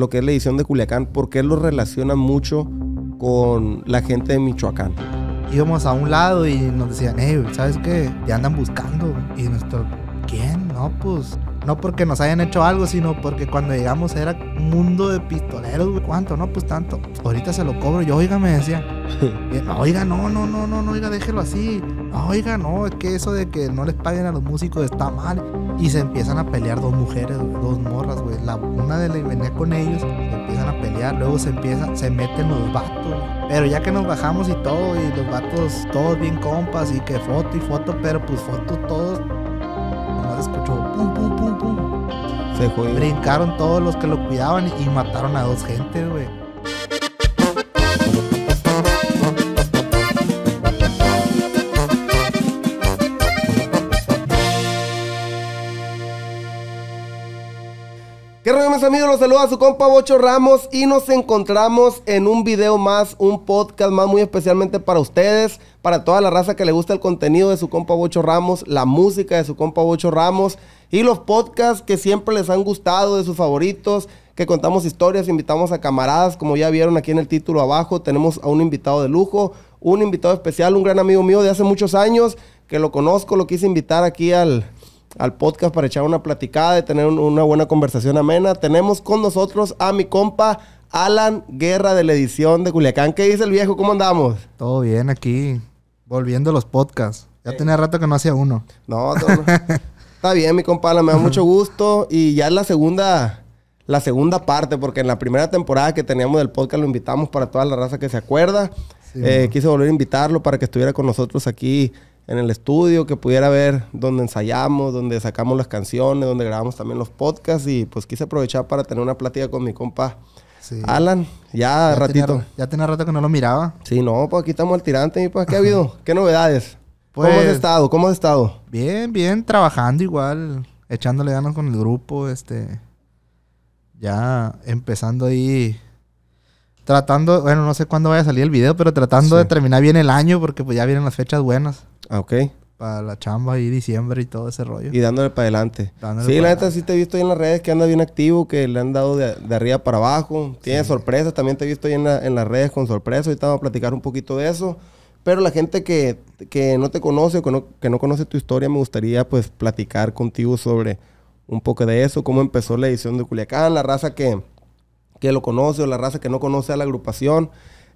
lo que es la edición de Culiacán, porque él lo relaciona mucho con la gente de Michoacán. Íbamos a un lado y nos decían, hey, ¿sabes qué? Te andan buscando. Y nuestro, ¿quién? No, pues no porque nos hayan hecho algo, sino porque cuando llegamos era mundo de pistoleros, güey. ¿Cuánto? No, pues tanto. Ahorita se lo cobro. Yo, oiga, me decía. Oiga, no, no, no, no, no, oiga, déjelo así. Oiga, no, es que eso de que no les paguen a los músicos está mal. Y se empiezan a pelear dos mujeres, dos morras, güey. La, una de las venía con ellos, se empiezan a pelear, luego se empiezan, se meten los vatos. Pero ya que nos bajamos y todo, y los vatos todos bien compas, y que foto y foto, pero pues foto todos se escuchó pum, Se fue. Brincaron todos los que lo cuidaban y mataron a dos gente, güey. amigos, los saluda su compa Bocho Ramos y nos encontramos en un video más, un podcast más muy especialmente para ustedes, para toda la raza que le gusta el contenido de su compa Bocho Ramos, la música de su compa Bocho Ramos y los podcasts que siempre les han gustado, de sus favoritos, que contamos historias, invitamos a camaradas, como ya vieron aquí en el título abajo, tenemos a un invitado de lujo, un invitado especial, un gran amigo mío de hace muchos años, que lo conozco, lo quise invitar aquí al al podcast para echar una platicada y tener una buena conversación amena. Tenemos con nosotros a mi compa Alan Guerra de la edición de Culiacán. ¿Qué dice el viejo? ¿Cómo andamos? Todo bien aquí, volviendo a los podcasts. Ya tenía rato que no hacía uno. No, todo está bien, mi compa Alan, me da mucho gusto. Y ya es la segunda, la segunda parte, porque en la primera temporada que teníamos del podcast lo invitamos para toda la raza que se acuerda. Eh, quise volver a invitarlo para que estuviera con nosotros aquí en el estudio, que pudiera ver donde ensayamos, donde sacamos las canciones, donde grabamos también los podcasts y pues quise aprovechar para tener una plática con mi compa Alan, ya, ratito. ya tenía rato que no lo miraba. Sí, no, pues aquí estamos al tirante, y pues, ¿Qué ha habido? ¿Qué novedades? ¿Cómo has pues estado? ¿Cómo has estado? Bien, bien, trabajando igual, echándole ganas con el grupo, este... Ya empezando ahí tratando, bueno, no sé cuándo vaya a salir el video, pero tratando de terminar bien el año porque pues ya vienen las fechas buenas. Ah, ok. Para la chamba y diciembre y todo ese rollo. Y dándole para adelante. sí, la neta sí te he visto ahí en las redes que anda bien activo, que le han dado de, arriba para abajo. Tiene sorpresas, también te he visto ahí en, las redes con sorpresas. Ahorita vamos a platicar un poquito de eso. Pero la gente que, no te conoce o que no, conoce tu historia, me gustaría pues platicar contigo sobre un poco de eso, cómo empezó la edición de Culiacán, la raza que, que lo conoce o la raza que no conoce a la agrupación.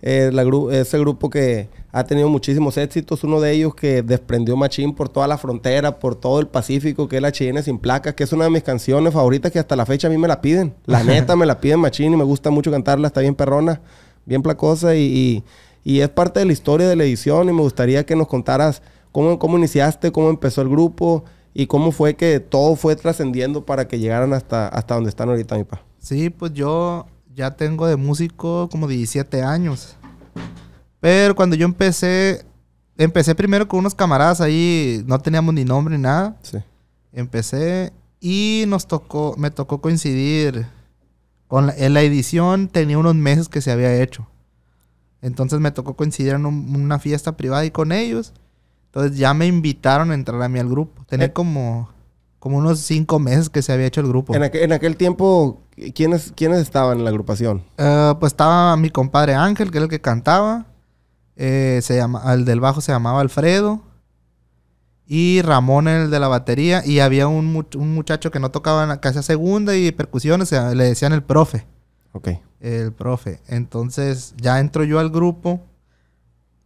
Eh, es el grupo que ha tenido muchísimos éxitos. Uno de ellos que desprendió Machín por toda la frontera, por todo el Pacífico, que es la China sin placas, que es una de mis canciones favoritas que hasta la fecha a mí me la piden. La neta me la piden Machín y me gusta mucho cantarla. Está bien perrona, bien placosa y, y, es parte de la historia de la edición. Y me gustaría que nos contaras cómo, cómo iniciaste, cómo empezó el grupo y cómo fue que todo fue trascendiendo para que llegaran hasta, hasta donde están ahorita, mi pa. Sí, pues yo ya tengo de músico como 17 años. Pero cuando yo empecé, empecé primero con unos camaradas ahí, no teníamos ni nombre ni nada. Sí. Empecé y nos tocó, me tocó coincidir con la, en la edición, tenía unos meses que se había hecho. Entonces me tocó coincidir en una fiesta privada y con ellos. Entonces ya me invitaron a entrar a mí al grupo. Tenía eh. como, como unos cinco meses que se había hecho el grupo. En, en aquel tiempo, ¿Quiénes, ¿Quiénes estaban en la agrupación? Eh, pues estaba mi compadre Ángel, que era el que cantaba. Eh, se llama, el del bajo se llamaba Alfredo. Y Ramón, el de la batería. Y había un, un muchacho que no tocaba casi a segunda y percusiones. Eh, le decían el profe. Ok. El profe. Entonces ya entro yo al grupo.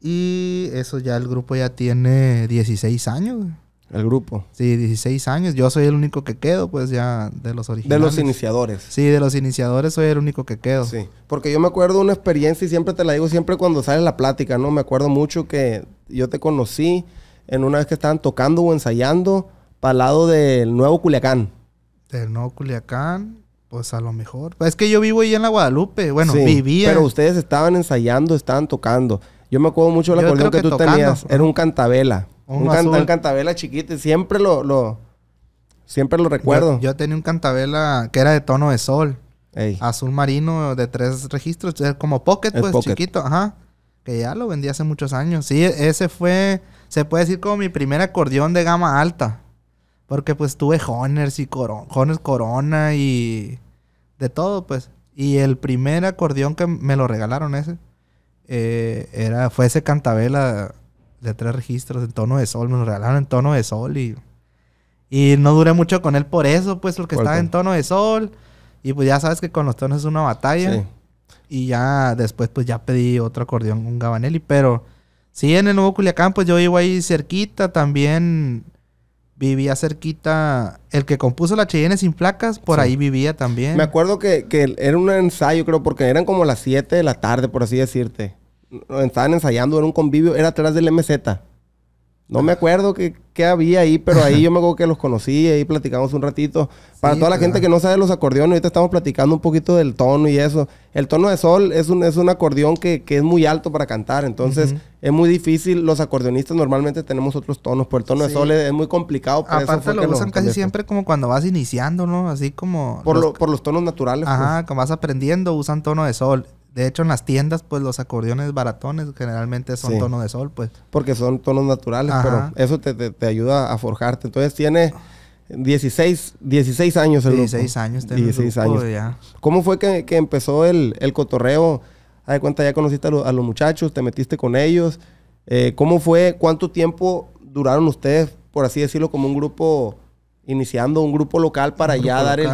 Y eso ya el grupo ya tiene 16 años. El grupo. Sí, 16 años. Yo soy el único que quedo, pues ya de los originales. De los iniciadores. Sí, de los iniciadores soy el único que quedo. Sí, porque yo me acuerdo una experiencia y siempre te la digo, siempre cuando sale la plática, ¿no? Me acuerdo mucho que yo te conocí en una vez que estaban tocando o ensayando para el lado del Nuevo Culiacán. Del Nuevo Culiacán, pues a lo mejor. Pues, es que yo vivo ahí en la Guadalupe. Bueno, vivía. Pero ustedes estaban ensayando, estaban tocando. Yo me acuerdo mucho de la colección que, tú tenías. Era un cantabela. Un, cantabela chiquito. siempre lo, siempre lo recuerdo. Yo, tenía un cantabela que era de tono de sol. Azul marino de tres registros. Como pocket, pues, chiquito. Ajá. Que ya lo vendí hace muchos años. Sí, ese fue... Se puede decir como mi primer acordeón de gama alta. Porque pues tuve Honors y coro Corona y de todo, pues. Y el primer acordeón que me lo regalaron ese eh, era, fue ese cantabela de tres registros en tono de sol. Me lo regalaron en tono de sol y. Y no duré mucho con él por eso, pues, porque estaba en tono de sol. Y pues ya sabes que con los tonos es una batalla. Y ya después, pues ya pedí otro acordeón, un Gabanelli. Pero sí, en el Nuevo Culiacán, pues yo vivo ahí cerquita. También vivía cerquita. El que compuso la Cheyenne sin placas, por ahí vivía también. Me acuerdo que, que, era un ensayo, creo, porque eran como las 7 de la tarde, por así decirte estaban ensayando, era un convivio, era atrás del MZ. No me acuerdo qué, había ahí, pero ahí yo me acuerdo que los conocí, ahí platicamos un ratito. Para toda la gente que no sabe los acordeones, ahorita estamos platicando un poquito del tono y eso. El tono de sol es un, es un acordeón que, que es muy alto para cantar, entonces es muy difícil. Los acordeonistas normalmente tenemos otros tonos, pero el tono de sol es, muy complicado. Por Aparte lo usan casi siempre como cuando vas iniciando, ¿no? Así como... Por, los, por los tonos naturales. Ajá, pues. como vas aprendiendo, usan tono de sol. De hecho, en las tiendas, pues los acordeones baratones generalmente son tonos de sol, pues. Porque son tonos naturales, pero eso te, ayuda a forjarte. Entonces tiene 16, 16 años el 16 años, 16 años. Ya. ¿Cómo fue que, empezó el, cotorreo? A de cuenta, ya conociste a, los muchachos, te metiste con ellos. Eh, ¿Cómo fue? ¿Cuánto tiempo duraron ustedes, por así decirlo, como un grupo iniciando un grupo local para ya dar el,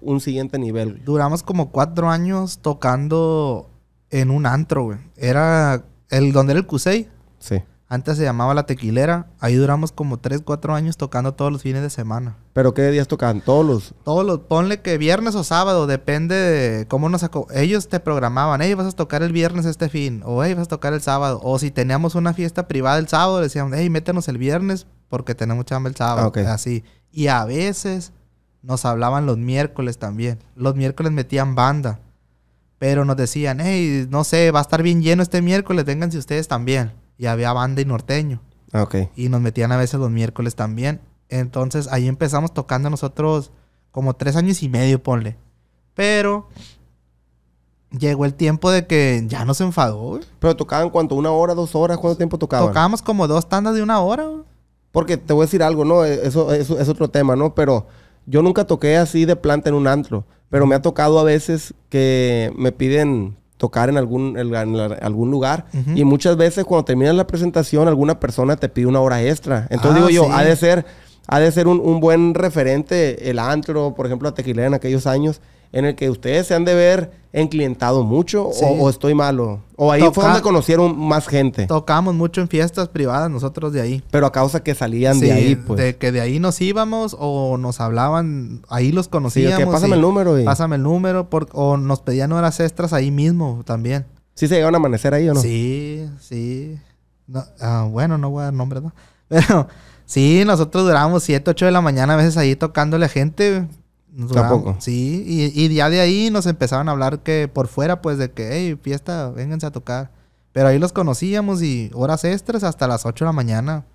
un siguiente nivel. Duramos como cuatro años tocando en un antro, güey. Era el donde era el Cusey. Sí. Antes se llamaba La Tequilera. Ahí duramos como 3, 4 años tocando todos los fines de semana. ¿Pero qué días tocaban? ¿Todos los...? Todos los... Ponle que viernes o sábado. Depende de cómo nos... Ellos te programaban. Ey, vas a tocar el viernes este fin. O hey, vas a tocar el sábado. O si teníamos una fiesta privada el sábado, decían... Hey, métanos el viernes porque tenemos chamba el sábado. Ah, así. Y a veces nos hablaban los miércoles también. Los miércoles metían banda. Pero nos decían... Hey, no sé, va a estar bien lleno este miércoles. Vénganse ustedes también y había banda y norteño. Ah, okay, Y nos metían a veces los miércoles también. Entonces ahí empezamos tocando nosotros como tres años y medio, ponle. Pero llegó el tiempo de que ya nos enfadó. Pero tocaban cuánto, una hora, dos horas, ¿cuánto tiempo tocaban? Tocábamos como dos tandas de una hora. Porque te voy a decir algo, ¿no? E-, eso es otro tema, ¿no? Pero yo nunca toqué así de planta en un antro. Pero me ha tocado a veces que me piden tocar en algún, algún lugar. Y muchas veces cuando terminas la presentación, alguna persona te pide una hora extra. Entonces digo ah, yo, ha de ser, ha de ser un, buen referente el antro, por ejemplo, la tequilera en aquellos años, en el que ustedes se han de ver enclientado mucho o, estoy malo. O ahí fue donde conocieron más gente. Tocamos mucho en fiestas privadas nosotros de ahí. Pero a causa que salían de ahí, pues. De que de ahí nos íbamos o nos hablaban, ahí los conocíamos. pásame el número. Y... Pásame el número o nos pedían horas extras ahí mismo también. ¿Sí se llegaron a amanecer ahí o no? Sí, sí. Ah, bueno, no voy a dar nombre, ¿no? Pero sí, nosotros durábamos 7, 8 de la mañana a veces ahí tocándole a gente Tampoco. sí, y, ya de ahí nos empezaron a hablar que por fuera, pues de que, hey, fiesta, vénganse a tocar. Pero ahí los conocíamos y horas extras hasta las 8 de la mañana.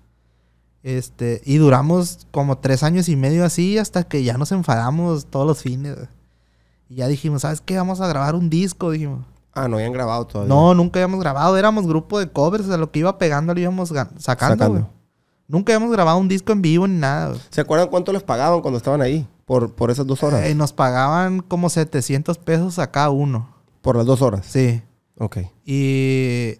Este, y duramos como tres años y medio así hasta que ya nos enfadamos todos los fines. Y ya dijimos, ¿sabes qué? Vamos a grabar un disco, dijimos. Ah, no habían grabado todavía. No, nunca habíamos grabado. Éramos grupo de covers, o sea, lo que iba pegando lo íbamos sacando. Nunca habíamos grabado un disco en vivo ni nada. ¿Se acuerdan cuánto les pagaban cuando estaban ahí? por, esas dos horas. Eh, nos pagaban como 700 pesos a cada uno. Por las dos horas. Sí. Ok. Y,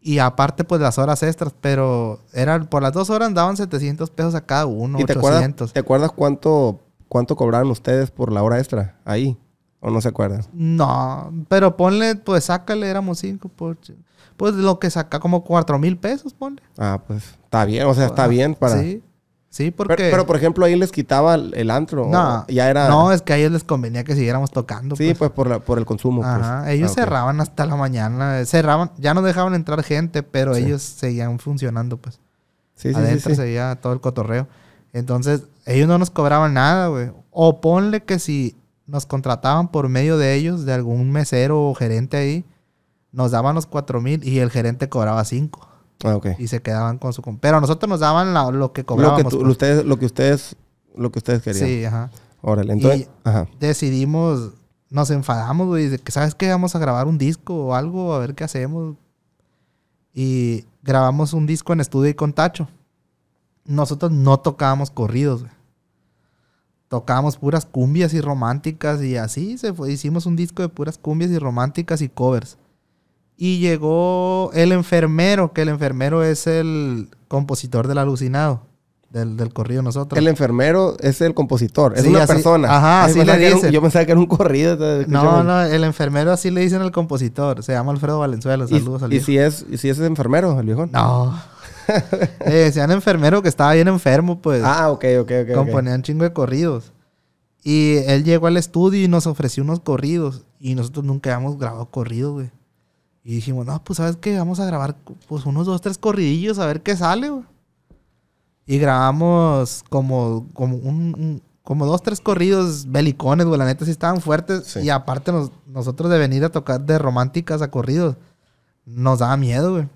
y aparte, pues las horas extras, pero eran por las dos horas daban 700 pesos a cada uno. Te, acuerdas, te, acuerdas, cuánto, cuánto cobraron ustedes por la hora extra ahí? ¿O no se acuerdan? No, pero ponle, pues sácale, éramos cinco por... Pues lo que saca como cuatro mil pesos, ponle. Ah, pues está bien, o sea, está bien para... Sí. Sí, porque... Pero, por ejemplo, ahí les quitaba el, antro. No, ya era... No, es que a ellos les convenía que siguiéramos tocando. Sí, pues, pues por, por, el consumo. Pues. Ajá, ellos ah, cerraban hasta la mañana. Eh, cerraban, ya no dejaban entrar gente, pero ellos seguían funcionando, pues. Sí, sí, Adentro seguía todo el cotorreo. Entonces, ellos no nos cobraban nada, güey. O ponle que si nos contrataban por medio de ellos, de algún mesero o gerente ahí, nos daban los cuatro mil y el gerente cobraba cinco. Ah, y se quedaban con su... Pero nosotros nos daban lo que cobrábamos. Lo que, pues. ustedes, lo que ustedes lo que ustedes querían. Sí, ajá. Órale, entonces... decidimos... Nos enfadamos, güey. De que, ¿sabes qué? Vamos a grabar un disco o algo. A ver qué hacemos. Y grabamos un disco en estudio y con Tacho. Nosotros no tocábamos corridos, tocábamos puras cumbias y románticas y así se Hicimos un disco de puras cumbias y románticas y covers. Y llegó el enfermero, que el enfermero es el compositor del alucinado. Del, del, corrido nosotros. El enfermero es el compositor, es una persona. Ajá, así le dicen. yo pensaba que era un corrido. No, no, el enfermero así le dicen al compositor. Se llama Alfredo Valenzuela. Saludos ¿Y, ¿Y si es, y si es enfermero, el viejo? No. Eh, decían enfermero que estaba bien enfermo, pues. Ah, ok, ok, ok. Componían chingo de corridos. Y él llegó al estudio y nos ofreció unos corridos. Y nosotros nunca habíamos grabado corrido, güey. Y dijimos, no, pues sabes qué, vamos a grabar pues unos dos, tres corridillos a ver qué sale, güey. Y grabamos como, como un, como dos, tres corridos belicones, güey. La neta sí estaban fuertes. Y aparte, nosotros de venir a tocar de románticas a corridos, nos daba miedo, güey.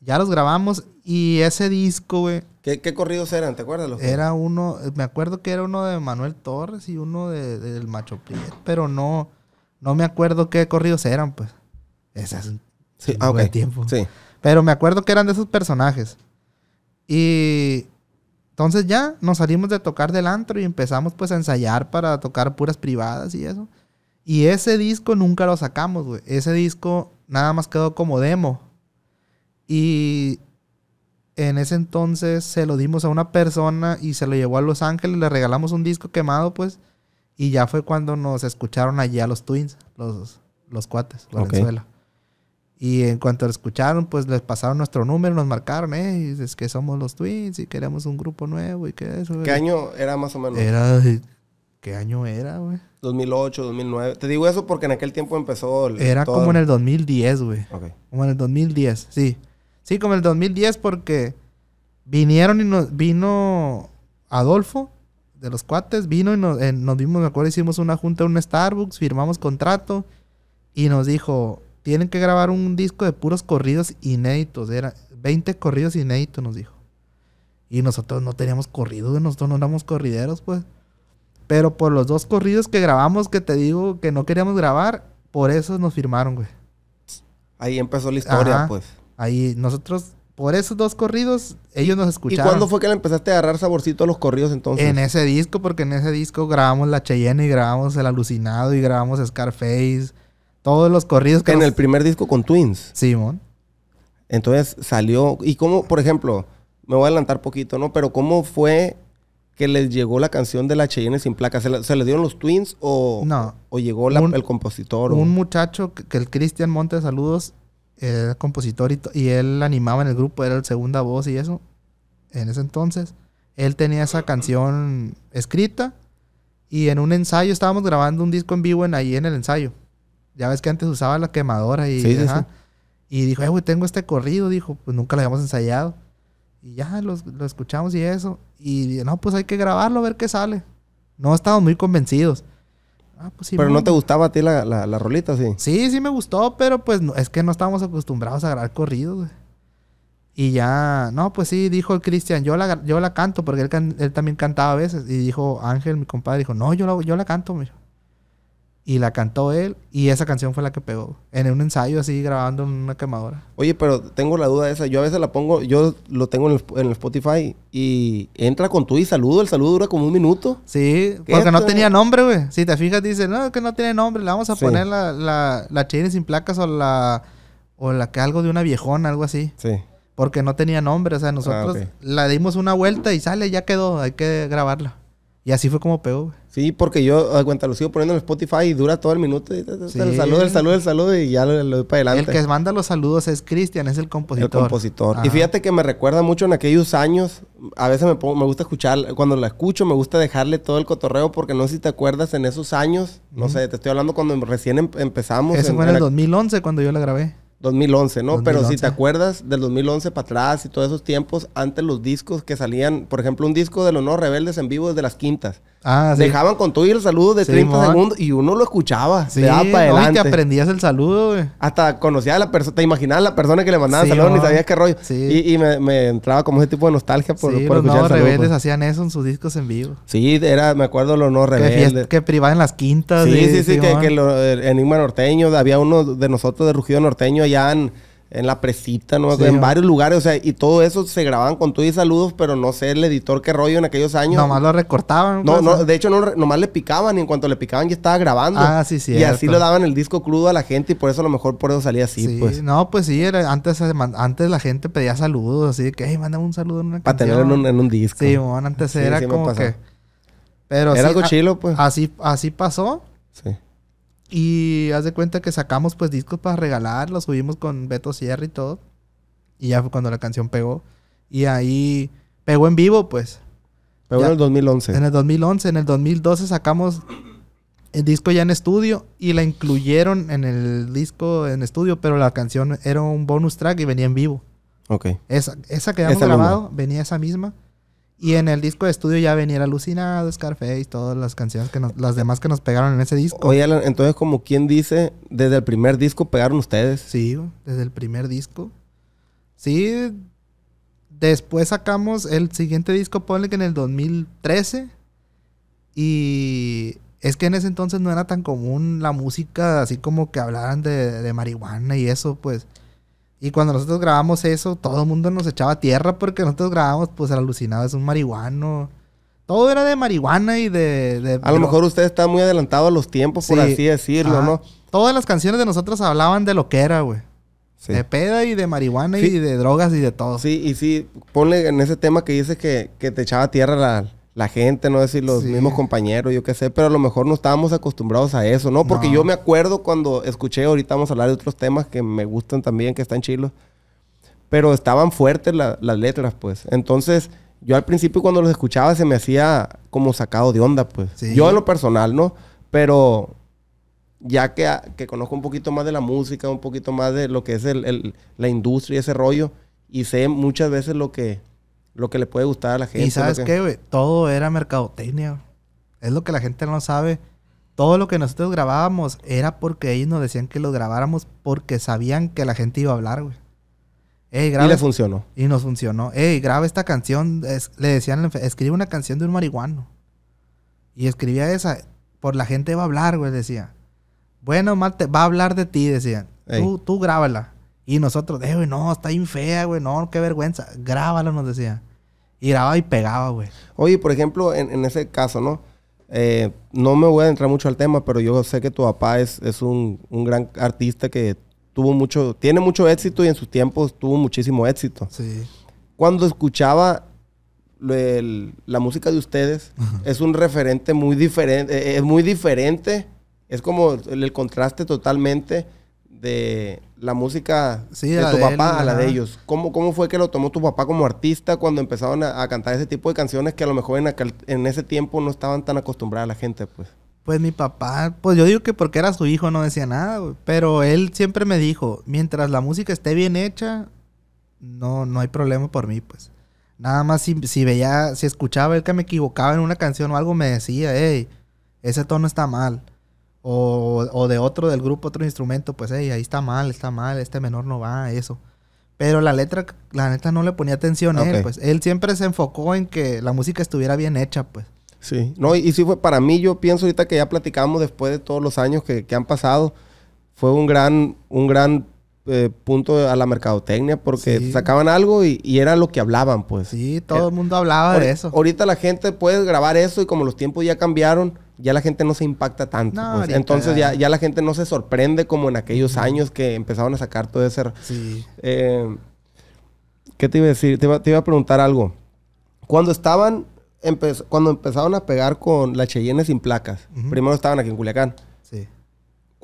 Ya los grabamos y ese disco, güey. ¿Qué, corridos eran? ¿Te acuerdas? Los era uno, me acuerdo que era uno de Manuel Torres y uno del Macho Priet, pero no, no me acuerdo qué corridos eran, pues. Ese es tiempo. Sí. Pero me acuerdo que eran de esos personajes. Y entonces ya nos salimos de tocar del antro y empezamos pues a ensayar para tocar puras privadas y eso. Y ese disco nunca lo sacamos, güey. Ese disco nada más quedó como demo. Y en ese entonces se lo dimos a una persona y se lo llevó a Los Ángeles, le regalamos un disco quemado, pues, y ya fue cuando nos escucharon allí a los Twins, los, los cuates, Valenzuela. Venezuela y en cuanto lo escucharon, pues les pasaron nuestro número, nos marcaron, eh, Y es que somos los Twins y queremos un grupo nuevo y que eso. ¿Qué año era más o menos? Era, ¿qué año era, güey? 2008, 2009. Te digo eso porque en aquel tiempo empezó. era como en el 2010, güey. Okay. Como en el 2010, sí. Sí, como en el 2010 porque vinieron y nos vino Adolfo de los cuates, vino y nos, eh, nos vimos, me acuerdo, hicimos una junta en un Starbucks, firmamos contrato y nos dijo, tienen que grabar un disco de puros corridos inéditos. Era 20 corridos inéditos, nos dijo. Y nosotros no teníamos corridos, nosotros no éramos corrideros, pues. Pero por los dos corridos que grabamos, que te digo que no queríamos grabar, por eso nos firmaron, güey. Ahí empezó la historia, pues. Ahí nosotros, por esos dos corridos, ellos nos escucharon. ¿Y cuándo fue que le empezaste a agarrar saborcito a los corridos entonces? En ese disco, porque en ese disco grabamos La Cheyenne y grabamos El Alucinado y grabamos Scarface todos los corridos que. En el primer disco con Twins. Simón. Entonces salió. Y cómo, por ejemplo, me voy a adelantar poquito, ¿no? Pero cómo fue que les llegó la canción de la Cheyenne sin placa. ¿Se, le dieron los Twins o, no, o llegó el compositor? Un muchacho que, el Cristian Montes, saludos, era compositor y, él animaba en el grupo, era el segunda voz y eso. En ese entonces, él tenía esa canción escrita y en un ensayo estábamos grabando un disco en vivo en, ahí en el ensayo ya ves que antes usaba la quemadora y... Y dijo, eh, güey, tengo este corrido. Dijo, pues nunca lo habíamos ensayado. Y ya lo, escuchamos y eso. Y no, pues hay que grabarlo, a ver qué sale. No estábamos muy convencidos. Ah, pues pero no te gustaba a ti la, la, rolita, sí. Sí, sí me gustó, pero pues no, es que no estábamos acostumbrados a grabar corridos, Y ya, no, pues sí, dijo el Cristian, yo la, yo la canto, porque él, también cantaba a veces. Y dijo Ángel, mi compadre, dijo, no, yo yo la canto, me y la cantó él y esa canción fue la que pegó en un ensayo así grabando en una quemadora. Oye, pero tengo la duda esa, yo a veces la pongo, yo lo tengo en el, Spotify y entra con tu y saludo, el saludo dura como un minuto. Sí, porque no tenía nombre, güey. Si te fijas dice, "No, que no tiene nombre, le vamos a poner la la sin placas o la o la que algo de una viejona, algo así." Sí. Porque no tenía nombre, o sea, nosotros ah, la dimos una vuelta y sale, ya quedó, hay que grabarla. Y así fue como pegó, güey. Sí, porque yo, a cuenta, lo sigo poniendo en Spotify y dura todo el minuto. El saludo, el saludo, el saludo y ya lo, doy para adelante. El que manda los saludos es Cristian, es el compositor. El compositor. Y fíjate que me recuerda mucho en aquellos años. A veces me, me gusta escuchar, cuando la escucho, me gusta dejarle todo el cotorreo porque no sé si te acuerdas en esos años. No sé, te estoy hablando cuando recién em, empezamos. Eso fue en el 2011 cuando yo la grabé. 2011, ¿no? Pero si te acuerdas del 2011 para atrás y todos esos tiempos, antes los discos que salían, por ejemplo, un disco de los No Rebeldes en vivo desde las quintas. Ah, sí. Dejaban con todo el saludo de 30 segundos y uno lo escuchaba. Sí, para Y te aprendías el saludo, güey. Hasta conocías a la persona, te imaginabas la persona que le mandaba el saludo ni sabías qué rollo. Y, y me, entraba como ese tipo de nostalgia por, por los No Rebeldes pues. hacían eso en sus discos en vivo. Sí, era, me acuerdo los No Rebeldes. Que, que privaban las quintas. Sí, sí, sí, que, que eh, Enigma Norteño, había uno de nosotros de Rugido Norteño allá en, la presita, ¿no? en varios lugares, o sea, y todo eso se grababan con tu y saludos, pero no sé el editor qué rollo en aquellos años. Nomás lo recortaban. No, pues, no, de hecho no, nomás le picaban y en cuanto le picaban ya estaba grabando. Ah, sí, sí. Y así lo daban el disco crudo a la gente y por eso a lo mejor por eso salía así, sí, pues. No, pues sí, antes, antes la gente pedía saludos, así que, hey, mándame un saludo en una Para tenerlo en un, disco. Sí, bueno, antes era como que... Pero era algo chilo, pues. Así, así pasó. Sí. Y haz de cuenta que sacamos pues discos para regalar, los subimos con Beto Sierra y todo. Y ya fue cuando la canción pegó. Y ahí pegó en vivo pues. Pegó en el 2011. En el 2011, en el 2012 sacamos el disco ya en estudio y la incluyeron en el disco en estudio, pero la canción era un bonus track y venía en vivo. Ok. Esa, esa que habíamos grabado venía esa misma. Y en el disco de estudio ya venía Alucinado, Scarface, todas las canciones que las demás que nos pegaron en ese disco. Oye, entonces como quien dice, desde el primer disco pegaron ustedes. Sí, desde el primer disco. Sí, después sacamos el siguiente disco, ponle que en el 2013. Y es que en ese entonces no era tan común la música, así como que hablaran de, de marihuana y eso, pues. Y cuando nosotros grabamos eso, todo el mundo nos echaba tierra porque nosotros grabamos, pues, el alucinado es un marihuano. Todo era de marihuana y de... a lo mejor usted está muy adelantado a los tiempos, por así decirlo, ¿no? Todas las canciones de nosotros hablaban de lo que era, güey. De peda y de marihuana y de drogas y de todo. Sí, y sí, ponle en ese tema que dice que te echaba tierra la, la gente, no decir los mismos compañeros, yo qué sé, pero a lo mejor no estábamos acostumbrados a eso, ¿no? Porque yo me acuerdo cuando escuché, ahorita vamos a hablar de otros temas que me gustan también, que están chilos, pero estaban fuertes las letras, pues. Entonces, yo al principio cuando los escuchaba se me hacía como sacado de onda, pues. Yo en lo personal, ¿no? Pero ya ah, que, conozco un poquito más de la música, un poquito más de lo que es el, la industria y ese rollo, y sé muchas veces lo que lo que le puede gustar a la gente. Y sabes qué, güey, todo era mercadotecnia. Es lo que la gente no sabe. Todo lo que nosotros grabábamos era porque ellos nos decían que lo grabáramos porque sabían que la gente iba a hablar, güey. y le funcionó. Y nos funcionó. Ey, graba esta canción. le decían, escribe una canción de un marihuano. Y escribía esa. Por la gente va a hablar, güey, decía. Bueno, mal te va a hablar de ti, decían. Tú, tú grábala. Y nosotros, de eh, no, está bien fea, güey, no, qué vergüenza. Grábala, nos decía. Y y pegaba, güey. Oye, por ejemplo, en, ese caso, ¿no? Eh, no me voy a entrar mucho al tema, pero yo sé que tu papá es, un, gran artista que tuvo mucho, tiene mucho éxito y en sus tiempos tuvo muchísimo éxito. Sí. Cuando escuchaba la música de ustedes, es un referente muy diferente, eh, es muy diferente, es como el contraste totalmente de la música de tu papá a la de ellos. ¿Cómo, ¿Cómo fue que lo tomó tu papá como artista cuando empezaron a, cantar ese tipo de canciones que a lo mejor en, ese tiempo no estaban tan acostumbrada la gente, pues? Pues mi papá, pues yo digo que porque era su hijo no decía nada, pero él siempre me dijo, mientras la música esté bien hecha, no, no hay problema por mí, pues. Nada más si, si veía, si escuchaba él que me equivocaba en una canción o algo, me decía, hey, ese tono está mal o, o, de otro del grupo, otro instrumento, pues hey, ahí está mal, está mal, este menor no va, eso. Pero la letra, la neta no le ponía atención a él, pues él siempre se enfocó en que la música estuviera bien hecha, pues. Sí, no, y, sí fue para mí, yo pienso ahorita que ya platicamos después de todos los años que, que han pasado, fue un gran, un gran eh, punto a la mercadotecnia porque sacaban algo y, y, era lo que hablaban, pues. Sí, todo el mundo hablaba de eso. Ahorita la gente puede grabar eso y como los tiempos ya cambiaron, ya la gente no se impacta tanto. Pues. Entonces ya, la gente no se sorprende como en aquellos años que empezaron a sacar todo ese... Eh, ¿Qué te iba a decir? Te iba, a preguntar algo. Cuando estaban, cuando empezaron a pegar con la Cheyenne sin placas, primero estaban aquí en Culiacán.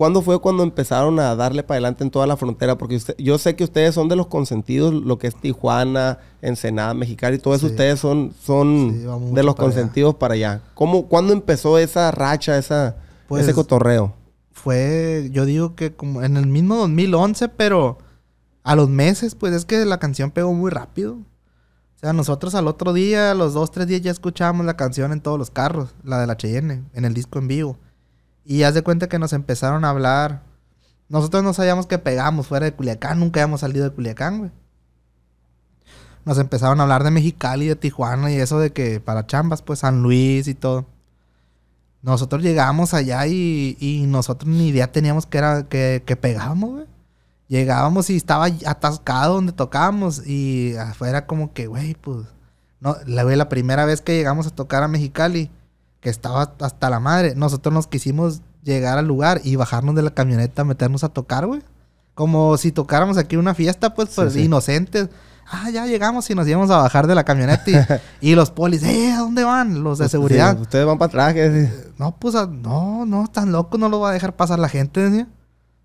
¿Cuándo fue cuando empezaron a darle para adelante en toda la frontera? Porque usted, yo sé que ustedes son de los consentidos, lo que es Tijuana, Ensenada, Mexicali, todo eso, ustedes son, son de los consentidos para allá. ¿Cómo, ¿Cuándo empezó esa racha, pues, ese cotorreo? Fue, yo digo que como en el mismo 2011, pero a los meses, pues es que la canción pegó muy rápido. O sea, nosotros al otro día, a los dos, tres días ya escuchábamos la canción en todos los carros, la de la Cheyenne, en el disco en vivo. Y haz de cuenta que nos empezaron a hablar. Nosotros no sabíamos que pegamos fuera de Culiacán, nunca habíamos salido de Culiacán, güey. Nos empezaron a hablar de Mexicali, de Tijuana y eso de que para chambas, pues San Luis y todo. Nosotros llegamos allá y, y nosotros ni idea teníamos que era que, que pegábamos, güey. Llegábamos y estaba atascado donde tocábamos y afuera como que, güey, pues... No, la, la primera vez que llegamos a tocar a Mexicali, que estaba hasta la madre. Nosotros nos quisimos llegar al lugar y bajarnos de la camioneta, meternos a tocar, güey. Como si tocáramos aquí una fiesta, pues, pues inocentes. Ah, ya llegamos y nos íbamos a bajar de la camioneta y, los polis, eh, ¿a dónde van? Los de seguridad. ustedes van para atrás, No, pues, ah, no, no, tan loco, no lo va a dejar pasar la gente, decía.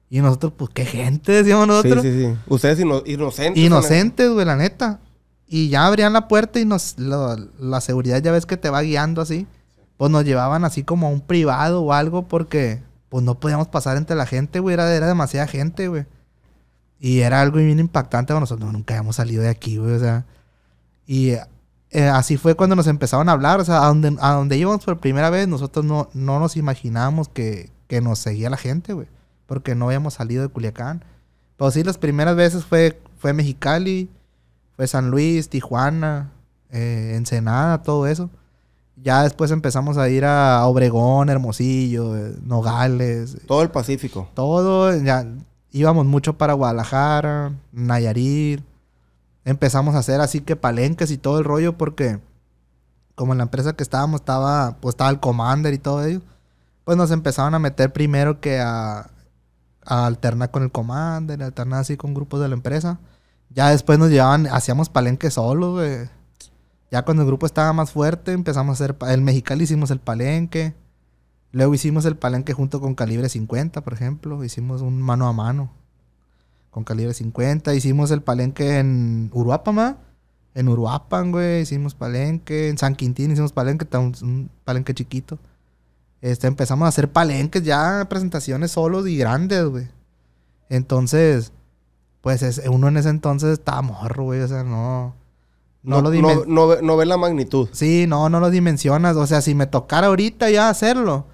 Y nosotros, pues, qué gente, decíamos nosotros. Sí, sí, sí. Ustedes inocentes. Inocentes, güey, la neta. Y ya abrían la puerta y nos, la seguridad ya ves que te va guiando así pues nos llevaban así como a un privado o algo porque pues no podíamos pasar entre la gente, güey, era, demasiada gente, güey. Y era algo bien impactante para nosotros, nunca habíamos salido de aquí, güey, o sea. Y eh, así fue cuando nos empezaron a hablar, o sea, a donde, a íbamos por primera vez, nosotros no, no nos imaginábamos que, nos seguía la gente, güey, porque no habíamos salido de Culiacán. Pero pues sí, las primeras veces fue, fue Mexicali, fue San Luis, Tijuana, eh, Ensenada, todo eso. Ya después empezamos a ir a Obregón, Hermosillo, Nogales. Todo el Pacífico. Todo, ya íbamos mucho para Guadalajara, Nayarit. Empezamos a hacer así que palenques y todo el rollo porque como en la empresa que estábamos estaba pues estaba el Commander y todo ello, pues nos empezaban a meter primero que a, alternar con el Commander, alternar así con grupos de la empresa. Ya después nos llevaban, hacíamos palenques solo, güey. Ya cuando el grupo estaba más fuerte, empezamos a hacer. El Mexicali hicimos el palenque. Luego hicimos el palenque junto con Calibre 50, por ejemplo. Hicimos un mano a mano con Calibre 50. Hicimos el palenque en Uruapama. En Uruapan, güey, hicimos palenque. En San Quintín hicimos palenque, un palenque chiquito. Este, empezamos a hacer palenques ya, presentaciones solos y grandes, güey. Entonces, pues uno en ese entonces estaba morro, güey. O sea, no no, lo no, no, ves la magnitud. Sí, no, no lo dimensionas. O sea, si me tocara ahorita ya hacerlo,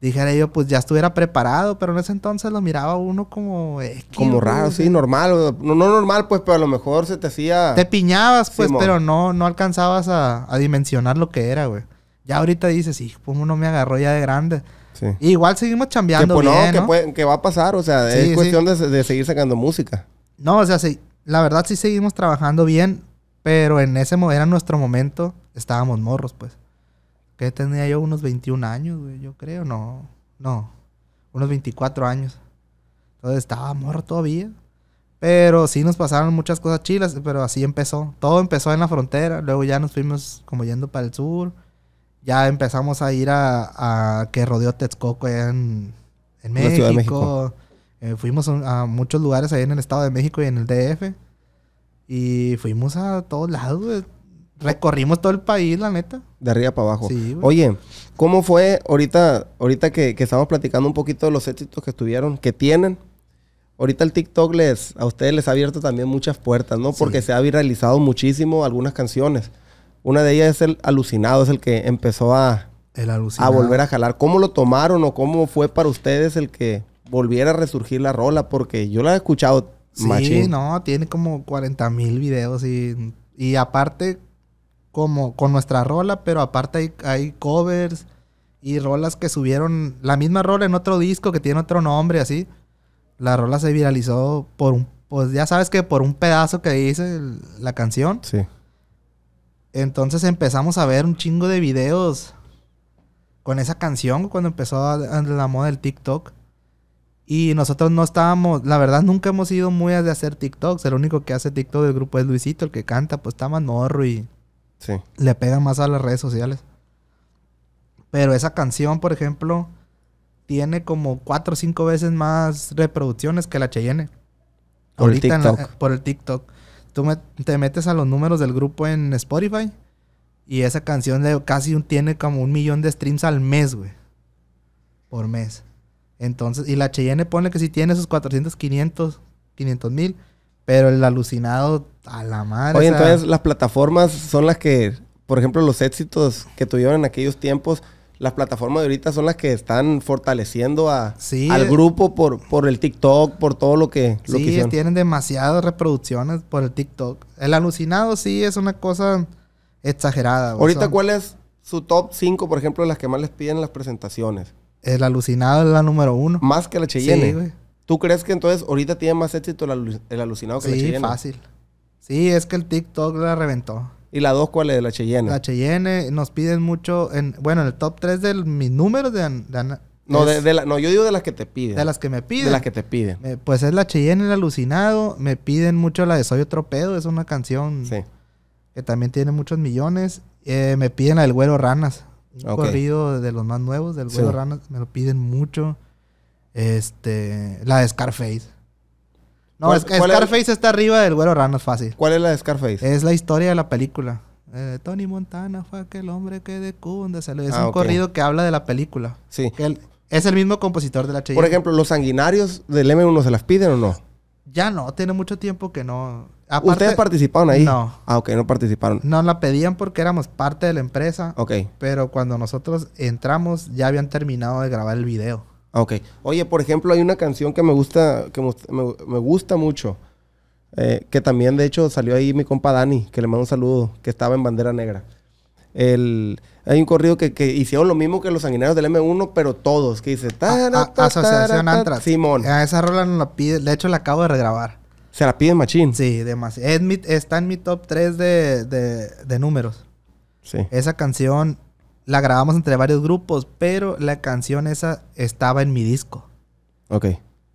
dijera yo, pues ya estuviera preparado, pero en ese entonces lo miraba uno como... como raro, sí, normal. No, no normal, pues, pero a lo mejor se te hacía... Te piñabas, pues, pero no, no alcanzabas a, dimensionar lo que era, güey. Ya ahorita dices, sí, pues uno me agarró ya de grande. Sí. igual seguimos cambiando que, pues, no, que, va a pasar, o sea, es cuestión de, de, seguir sacando música. No, o sea, la verdad sí seguimos trabajando bien. Pero en ese era nuestro momento, estábamos morros, pues. Que tenía yo unos 21 años, güey, yo creo, no, no, unos 24 años. Entonces estaba morro todavía. Pero sí nos pasaron muchas cosas chilas, pero así empezó. Todo empezó en la frontera, luego ya nos fuimos como yendo para el sur. Ya empezamos a ir a, a que rodeó Texcoco en, en México. Eh, fuimos a, a muchos lugares ahí en el Estado de México y en el DF. Y fuimos a todos lados, Recorrimos todo el país, la neta. De arriba para abajo. Oye, ¿cómo fue ahorita, ahorita que, estamos platicando un poquito de los éxitos que tuvieron, que tienen? Ahorita el TikTok les, a ustedes les ha abierto también muchas puertas, ¿no? Porque se ha viralizado muchísimo algunas canciones. Una de ellas es el alucinado, es el que empezó a, a volver a jalar. ¿Cómo lo tomaron o cómo fue para ustedes el que volviera a resurgir la rola? Porque yo la he escuchado Sí, no, tiene como 40 mil videos y, y aparte, como con nuestra rola, pero aparte hay, covers y rolas que subieron la misma rola en otro disco que tiene otro nombre, así. La rola se viralizó por un, pues ya sabes que por un pedazo que dice la canción. Sí. Entonces empezamos a ver un chingo de videos con esa canción cuando empezó la moda del TikTok. Y nosotros no estábamos, la verdad nunca hemos ido muy a de hacer TikToks. El único que hace TikTok del grupo es Luisito, el que canta, pues está más morro y sí. le pega más a las redes sociales. Pero esa canción, por ejemplo, tiene como cuatro o cinco veces más reproducciones que la Cheyenne. Por el TikTok. Eh, por el TikTok. Tú te metes a los números del grupo en Spotify y esa canción casi tiene como un millón de streams al mes, güey. Por mes. Entonces, y la Cheyenne pone que sí tiene esos 400, 500, 500 mil, pero el alucinado a la madre. Oye, entonces las plataformas son las que, por ejemplo, los éxitos que tuvieron en aquellos tiempos, las plataformas de ahorita son las que están fortaleciendo a, al grupo por, por el TikTok, por todo lo que... Lo sí, tienen demasiadas reproducciones por el TikTok. El alucinado sí es una cosa exagerada. Ahorita, ¿cuál es su top 5, por ejemplo, de las que más les piden las presentaciones? El alucinado es la número uno. Más que la Cheyenne. güey. ¿Tú crees que entonces ahorita tiene más éxito el, alucinado que la Cheyenne? Sí, fácil. Sí, es que el TikTok la reventó. ¿Y la dos cuál es? ¿La Cheyenne? La Cheyenne. Nos piden mucho... En, bueno, en el top 3 de mis números de, no, de, no, yo digo de las que te piden. De las que me piden. De las que te piden. pues es la Cheyenne, el alucinado. Me piden mucho la de Soy otro pedo. Es una canción sí. que también tiene muchos millones. Eh, me piden la del Güero Ranas. Un corrido de los más nuevos, del Güero Rana, me lo piden mucho. Este, la de Scarface. No, es, Scarface está arriba del Güero Rana, es fácil. ¿Cuál es la de Scarface? Es la historia de la película. Eh, Tony Montana fue aquel hombre que de Es ah, un corrido que habla de la película. Sí. es el mismo compositor de la chica. Por ejemplo, ¿los sanguinarios del M1 se las piden o no? Ya no, tiene mucho tiempo que no. ¿Ustedes participaron ahí? No. Ah, ok, no participaron. No la pedían porque éramos parte de la empresa. Ok. Pero cuando nosotros entramos ya habían terminado de grabar el video. Ok. Oye, por ejemplo, hay una canción que me gusta, que me, me gusta mucho. Eh, que también, de hecho, salió ahí mi compa Dani, que le mando un saludo, que estaba en Bandera Negra. El, hay un corrido que, hicieron lo mismo que los sanguinarios del M1, pero todos, que dice... Asociación Antras Simón. A esa rola no la pide, de hecho la acabo de regrabar. Se la piden machín. Sí, demasiado. está en mi top 3 de, de, números. Sí. Esa canción la grabamos entre varios grupos, pero la canción esa estaba en mi disco. Ok.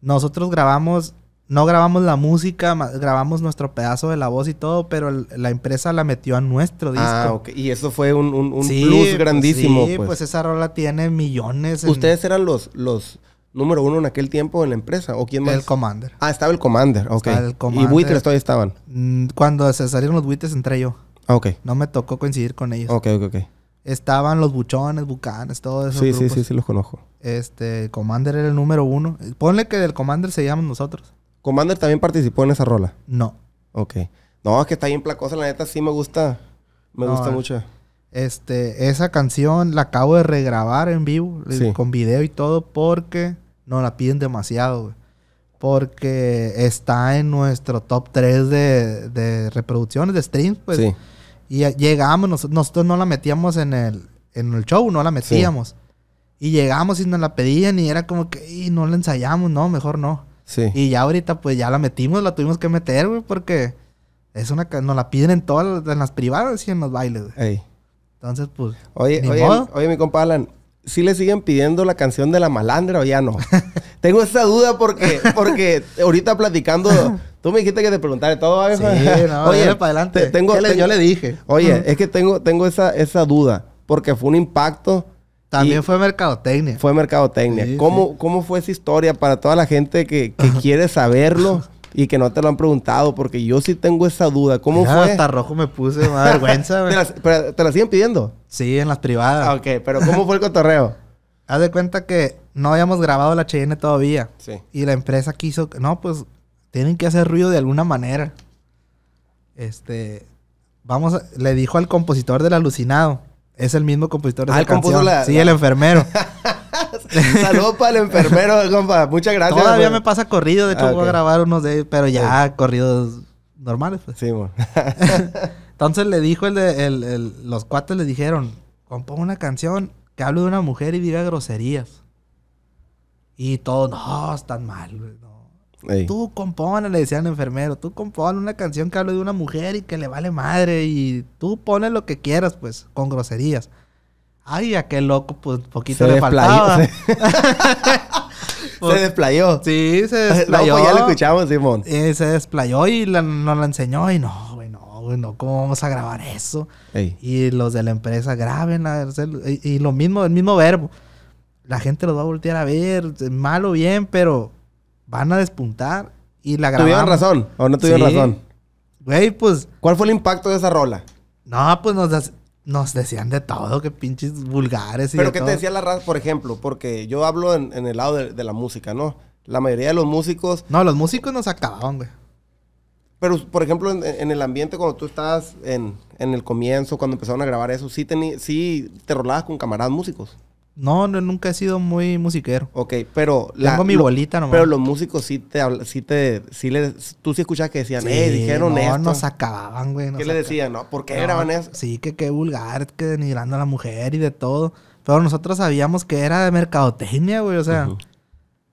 Nosotros grabamos, no grabamos la música, grabamos nuestro pedazo de la voz y todo, pero la empresa la metió a nuestro ah, disco. Ah, ok. Y eso fue un, un, plus grandísimo. Sí, pues. pues. esa rola tiene millones. Ustedes eran los, los, número uno en aquel tiempo en la empresa? ¿O quién más? El Commander. Ah, estaba el Commander, ok. ¿Y buitres todavía estaban? Mm, cuando se salieron los buitres entré yo. Ah, ok. No me tocó coincidir con ellos. Ok, ok, ok. Estaban los buchones, bucanes, todo eso. Sí, sí, sí, sí, los conozco. Este, Commander era el número uno. Ponle que del Commander se llaman nosotros. ¿Commander también participó en esa rola? No. Ok. No, es que está bien placosa, la neta sí me gusta. Me gusta mucho. Este, esa canción la acabo de regrabar en vivo, eh, con video y todo, porque no la piden demasiado, güey. Porque está en nuestro top 3 de, reproducciones, de streams, pues. Y llegamos, nosotros no la metíamos en el, en el show, no la metíamos. Y llegamos y nos la pedían y era como que, y no la ensayamos, no, mejor no. Sí. Y ya ahorita pues ya la metimos, la tuvimos que meter, güey, porque es una nos la piden en todas en las privadas y en los bailes, güey. Entonces, pues. Oye, oye, oye, mi compa Alan, si le siguen pidiendo la canción de la malandra o ya no. Tengo esa duda porque, porque ahorita platicando, tú me dijiste que te preguntara todo. oye, para adelante. tengo, yo le dije. Oye, es que tengo, tengo esa, esa duda porque fue un impacto. También fue mercadotecnia. Fue mercadotecnia. ¿Cómo, fue esa historia para toda la gente que, que quiere saberlo? y que no te lo han preguntado, porque yo sí tengo esa duda. ¿Cómo fue? Hasta rojo me puse, me vergüenza, güey. ¿Te, la siguen pidiendo? Sí, en las privadas. Ah, ok, pero ¿cómo fue el cotorreo? Haz de cuenta que no habíamos grabado la H&N todavía. Sí. Y la empresa quiso, no, pues tienen que hacer ruido de alguna manera. Este, vamos, le dijo al compositor del alucinado. Es el mismo compositor de ah, canción. sí, el enfermero. Saludos para el enfermero, compa. Muchas gracias. Todavía pues. me pasa corrido. De hecho, ah, voy a grabar unos de ellos, pero ya corridos normales. Pues. Sí, Entonces le dijo el de... los cuates le dijeron, componga una canción que hable de una mujer y diga groserías. Y todos, no, están mal, Tú compones, le decían al enfermero, tú compones una canción que hable de una mujer y que le vale madre y tú pones lo que quieras, pues, con groserías. Ay, aquel loco, pues poquito le faltaba. Se... se... desplayó. Sí, se pues, desplayó. No, ya lo escuchamos, Simón. Eh, se desplayó y nos la enseñó y no, güey, no, güey, no, ¿cómo vamos a grabar eso? Y los de la empresa graben, a y, y lo mismo, el mismo verbo. La gente los va a voltear a ver, mal o bien, pero van a despuntar y la grabaron. ¿Tuvieron razón o no tuvieron razón? Güey, pues... ¿Cuál fue el impacto de esa rola? No, pues nos, nos decían de todo, que pinches vulgares Pero que ¿qué te decía la raza, por ejemplo? Porque yo hablo en, el lado de, la música, ¿no? La mayoría de los músicos... No, los músicos nos acababan, güey. Pero, por ejemplo, en, el ambiente cuando tú estabas en, el comienzo, cuando empezaron a grabar eso, sí, sí te rolabas con camaradas músicos. No, no, nunca he sido muy musiquero. Ok, pero... La, Tengo mi bolita nomás. Pero los músicos sí te... sí te sí tú sí escuchabas que decían, eh, dijeron no, nos acababan, güey. ¿Qué le decían? ¿No? ¿Por qué no, graban eso? Sí, que qué vulgar, que denigrando a la mujer y de todo. Pero nosotros sabíamos que era de mercadotecnia, güey. O sea,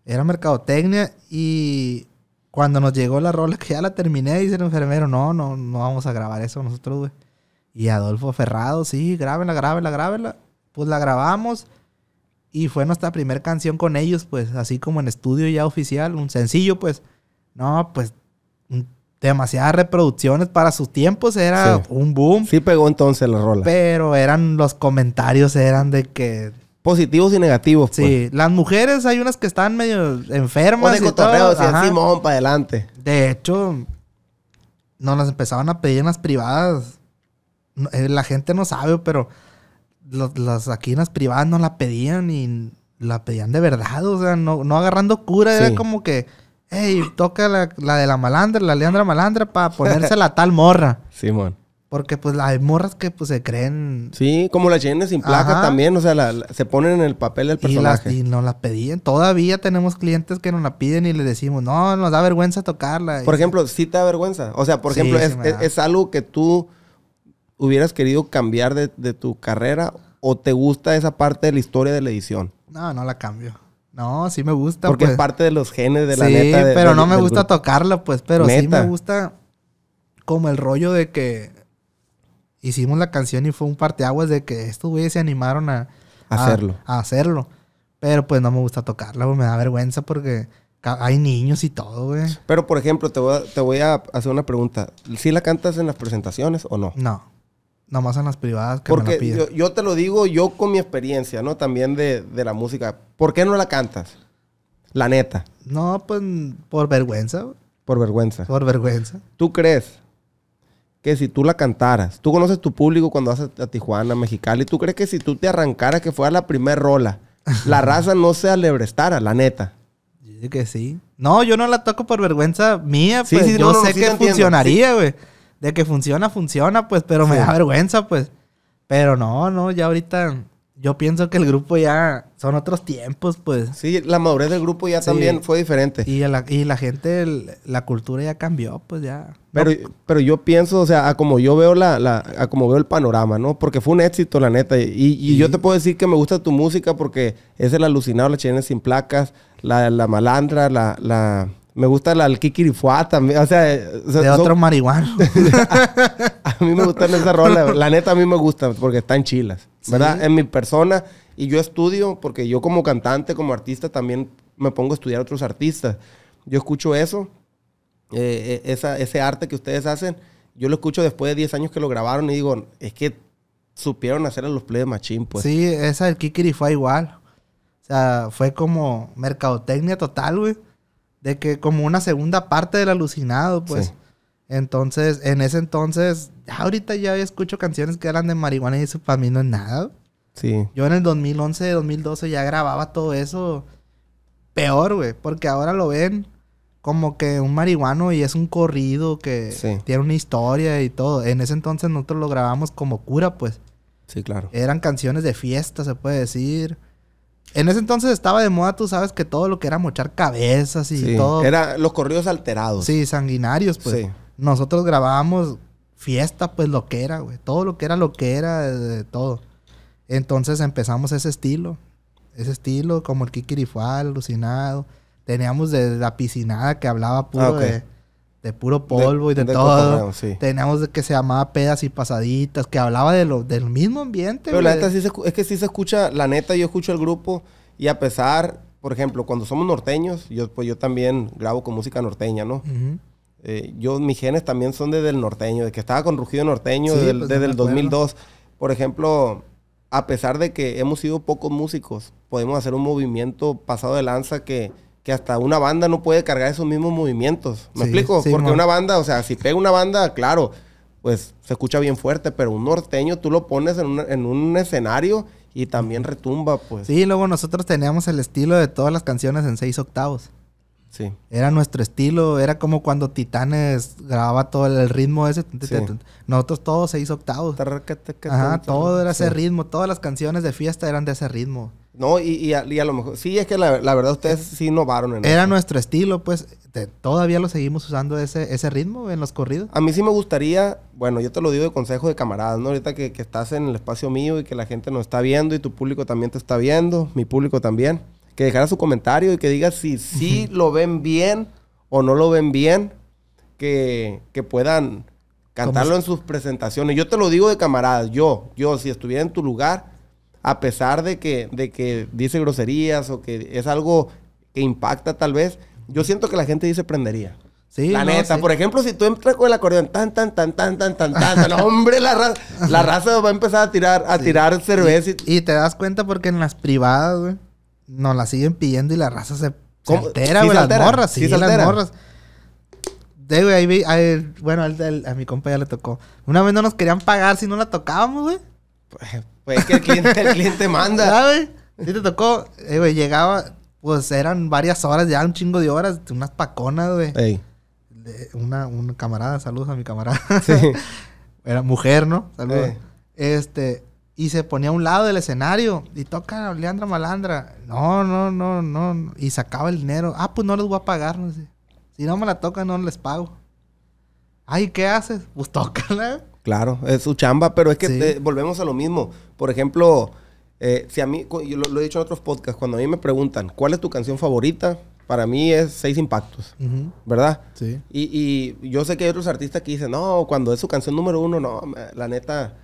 era mercadotecnia y... Cuando nos llegó la rola que ya la terminé, dice el enfermero, no, no, no vamos a grabar eso nosotros, güey. Y Adolfo Ferrado, sí, grábenla, grábenla, grábenla. Pues la grabamos y fue nuestra primera canción con ellos, pues así como en estudio ya oficial, un sencillo, pues. No, pues demasiadas reproducciones para sus tiempos, era un boom. Sí pegó entonces la rola. Pero eran los comentarios, eran de que... Positivos y negativos. Pues. Sí, las mujeres hay unas que están medio enfermas. de para adelante. De hecho, nos las empezaban a pedir en las privadas. Eh, la gente no sabe, pero las aquí en privadas no la pedían y la pedían de verdad, o sea, no, agarrando cura, era como que, hey, toca la, de la malandra, la Leandra Malandra, para ponerse la tal morra. Simón. Porque pues hay morras que pues se creen. Sí, como las llenas sin placa también, o sea, se ponen en el papel del personaje. Y, no la pedían. Todavía tenemos clientes que nos la piden y le decimos, no, nos da vergüenza tocarla. Por ejemplo, sí te da vergüenza. O sea, por ejemplo, es, algo que tú hubieras querido cambiar de, tu carrera o te gusta esa parte de la historia de la edición? No, no la cambio. No, sí me gusta. Porque es pues. parte de los genes de la neta. pero no me gusta tocarla, pues, pero sí me gusta como el rollo de que hicimos la canción y fue un parteaguas de que estos güeyes se animaron a, hacerlo. hacerlo. Pero pues no me gusta tocarla, me da vergüenza porque hay niños y todo, güey. Pero, por ejemplo, te voy, te voy a hacer una pregunta. ¿Sí la cantas en las presentaciones o no? No nada más en las privadas Porque Yo, te lo digo yo con mi experiencia, ¿no? También de, la música. ¿Por qué no la cantas? La neta. No, pues por vergüenza. Por vergüenza. Por vergüenza. ¿Tú crees que si tú la cantaras, tú conoces tu público cuando vas a, a Tijuana, Mexicali, ¿tú crees que si tú te arrancaras que fuera la primer rola, la raza no se alebrestara, la neta? que sí. No, yo no la toco por vergüenza mía, sí, pues, yo no, sé qué funcionaría, güey de que funciona, funciona, pues, pero me da vergüenza, pues. Pero no, no, ya ahorita yo pienso que el grupo ya son otros tiempos, pues. Sí, la madurez del grupo ya también fue diferente. Y la, la gente, la cultura ya cambió, pues ya. Pero, pero yo pienso, o sea, a como yo veo la, la, a como veo el panorama, ¿no? Porque fue un éxito, la neta. Y, yo te puedo decir que me gusta tu música porque es el alucinado, la chilena sin placas, la, la malandra, la me gusta la alquiquirifuá también. O sea, eh, de otro a, mí me gustan esas rolas. La neta, a mí me gustan porque están chilas. ¿Verdad? En mi persona. Y yo estudio porque yo, como cantante, como artista, también me pongo a estudiar otros artistas. Yo escucho eso, eh, eh, ese arte que ustedes hacen. Yo lo escucho después de 10 años que lo grabaron y digo, es que supieron hacer a los play de machín, pues. Sí, esa del Kikiri fue igual. O sea, fue como mercadotecnia total, güey de que como una segunda parte del alucinado, pues. Entonces, en ese entonces, ahorita ya escucho canciones que eran de marihuana y eso para mí no es nada. Sí. Yo en el 2011, 2012 ya grababa todo eso peor, güey, porque ahora lo ven como que un marihuano y es un corrido que tiene una historia y todo. En ese entonces nosotros lo grabamos como cura, pues. Sí, claro. Eran canciones de fiesta, se puede decir. En ese entonces estaba de moda, tú sabes, que todo lo que era mochar cabezas y sí. todo. Era los corridos alterados. Sí, sanguinarios, pues. Sí. Nosotros grabábamos fiesta, pues lo que era, güey. Todo lo que era, lo que era, de, todo. Entonces empezamos ese estilo. Ese estilo, como el Kikirifual, alucinado. Teníamos de la piscinada que hablaba puro ah, de de puro polvo y de, todo. Tenemos que se llamaba pedas y pasaditas, que hablaba de lo, del mismo ambiente. Pero la neta es que sí se escucha, la neta yo escucho el grupo y a pesar, por ejemplo, cuando somos norteños, yo pues yo también grabo con música norteña, ¿no? Eh, yo, mis genes también son desde el norteño, de que estaba con Rugido Norteño desde, desde el 2002. Por ejemplo, a pesar de que hemos sido pocos músicos, podemos hacer un movimiento pasado de lanza que que hasta una banda no puede cargar esos mismos movimientos. ¿Me explico? Porque una banda, o sea, si pega una banda, claro, pues se escucha bien fuerte, pero un norteño tú lo pones en un, escenario y también retumba, pues. Sí, luego nosotros teníamos el estilo de todas las canciones en seis octavos. Sí. Era nuestro estilo, era como cuando Titanes grababa todo el ritmo ese. Nosotros todos seis octavos. todo era ese ritmo, todas las canciones de fiesta eran de ese ritmo. No, y, a, lo mejor. Sí, es que la, verdad ustedes eh, sí innovaron en Era nuestro estilo, pues. todavía lo seguimos usando ese, ese ritmo en los corridos. A mí sí me gustaría. Bueno, yo te lo digo de consejo de camaradas, ¿no? Ahorita que, estás en el espacio mío y que la gente nos está viendo y tu público también te está viendo, mi público también. Que dejara su comentario y que digas si sí lo ven bien o no lo ven bien. Que, que puedan cantarlo en sus presentaciones. Yo te lo digo de camaradas. Yo, yo, si estuviera en tu lugar a pesar de que, de que dice groserías o que es algo que impacta tal vez, yo siento que la gente dice prendería. Sí, la neta, por ejemplo, si tú entras con el acordeón, tan, tan, tan, tan, tan, tan, tan, no, hombre, la raza, la raza va a empezar a tirar, a tirar cerveza. Y, te das cuenta porque en las privadas, güey, nos la siguen pidiendo y la raza se, se altera, güey, las morras, sí, se las morras. De, güey, ahí bueno, a mi compa ya le tocó. Una vez no nos querían pagar si no la tocábamos, güey. Pues, pues que el cliente, manda. ¿Sabes? Sí te tocó, eh, llegaba, pues eran varias horas, ya un chingo de horas, unas paconas, güey. una, camarada, saludos a mi camarada. Era mujer, ¿no? Saludos. Este, y se ponía a un lado del escenario y toca a Leandra Malandra. No, no, no, no. Y sacaba el dinero. Ah, pues no les voy a pagar, no sé. Si no me la toca no les pago. Ay, ¿qué haces? Pues tócala. Claro, es su chamba, pero es que eh, volvemos a lo mismo. Por ejemplo, eh, si a mí, yo lo, he dicho en otros podcasts, cuando a mí me preguntan, ¿cuál es tu canción favorita? Para mí es Seis Impactos, ¿verdad? Sí. Y, yo sé que hay otros artistas que dicen, no, cuando es su canción número uno, no, la neta,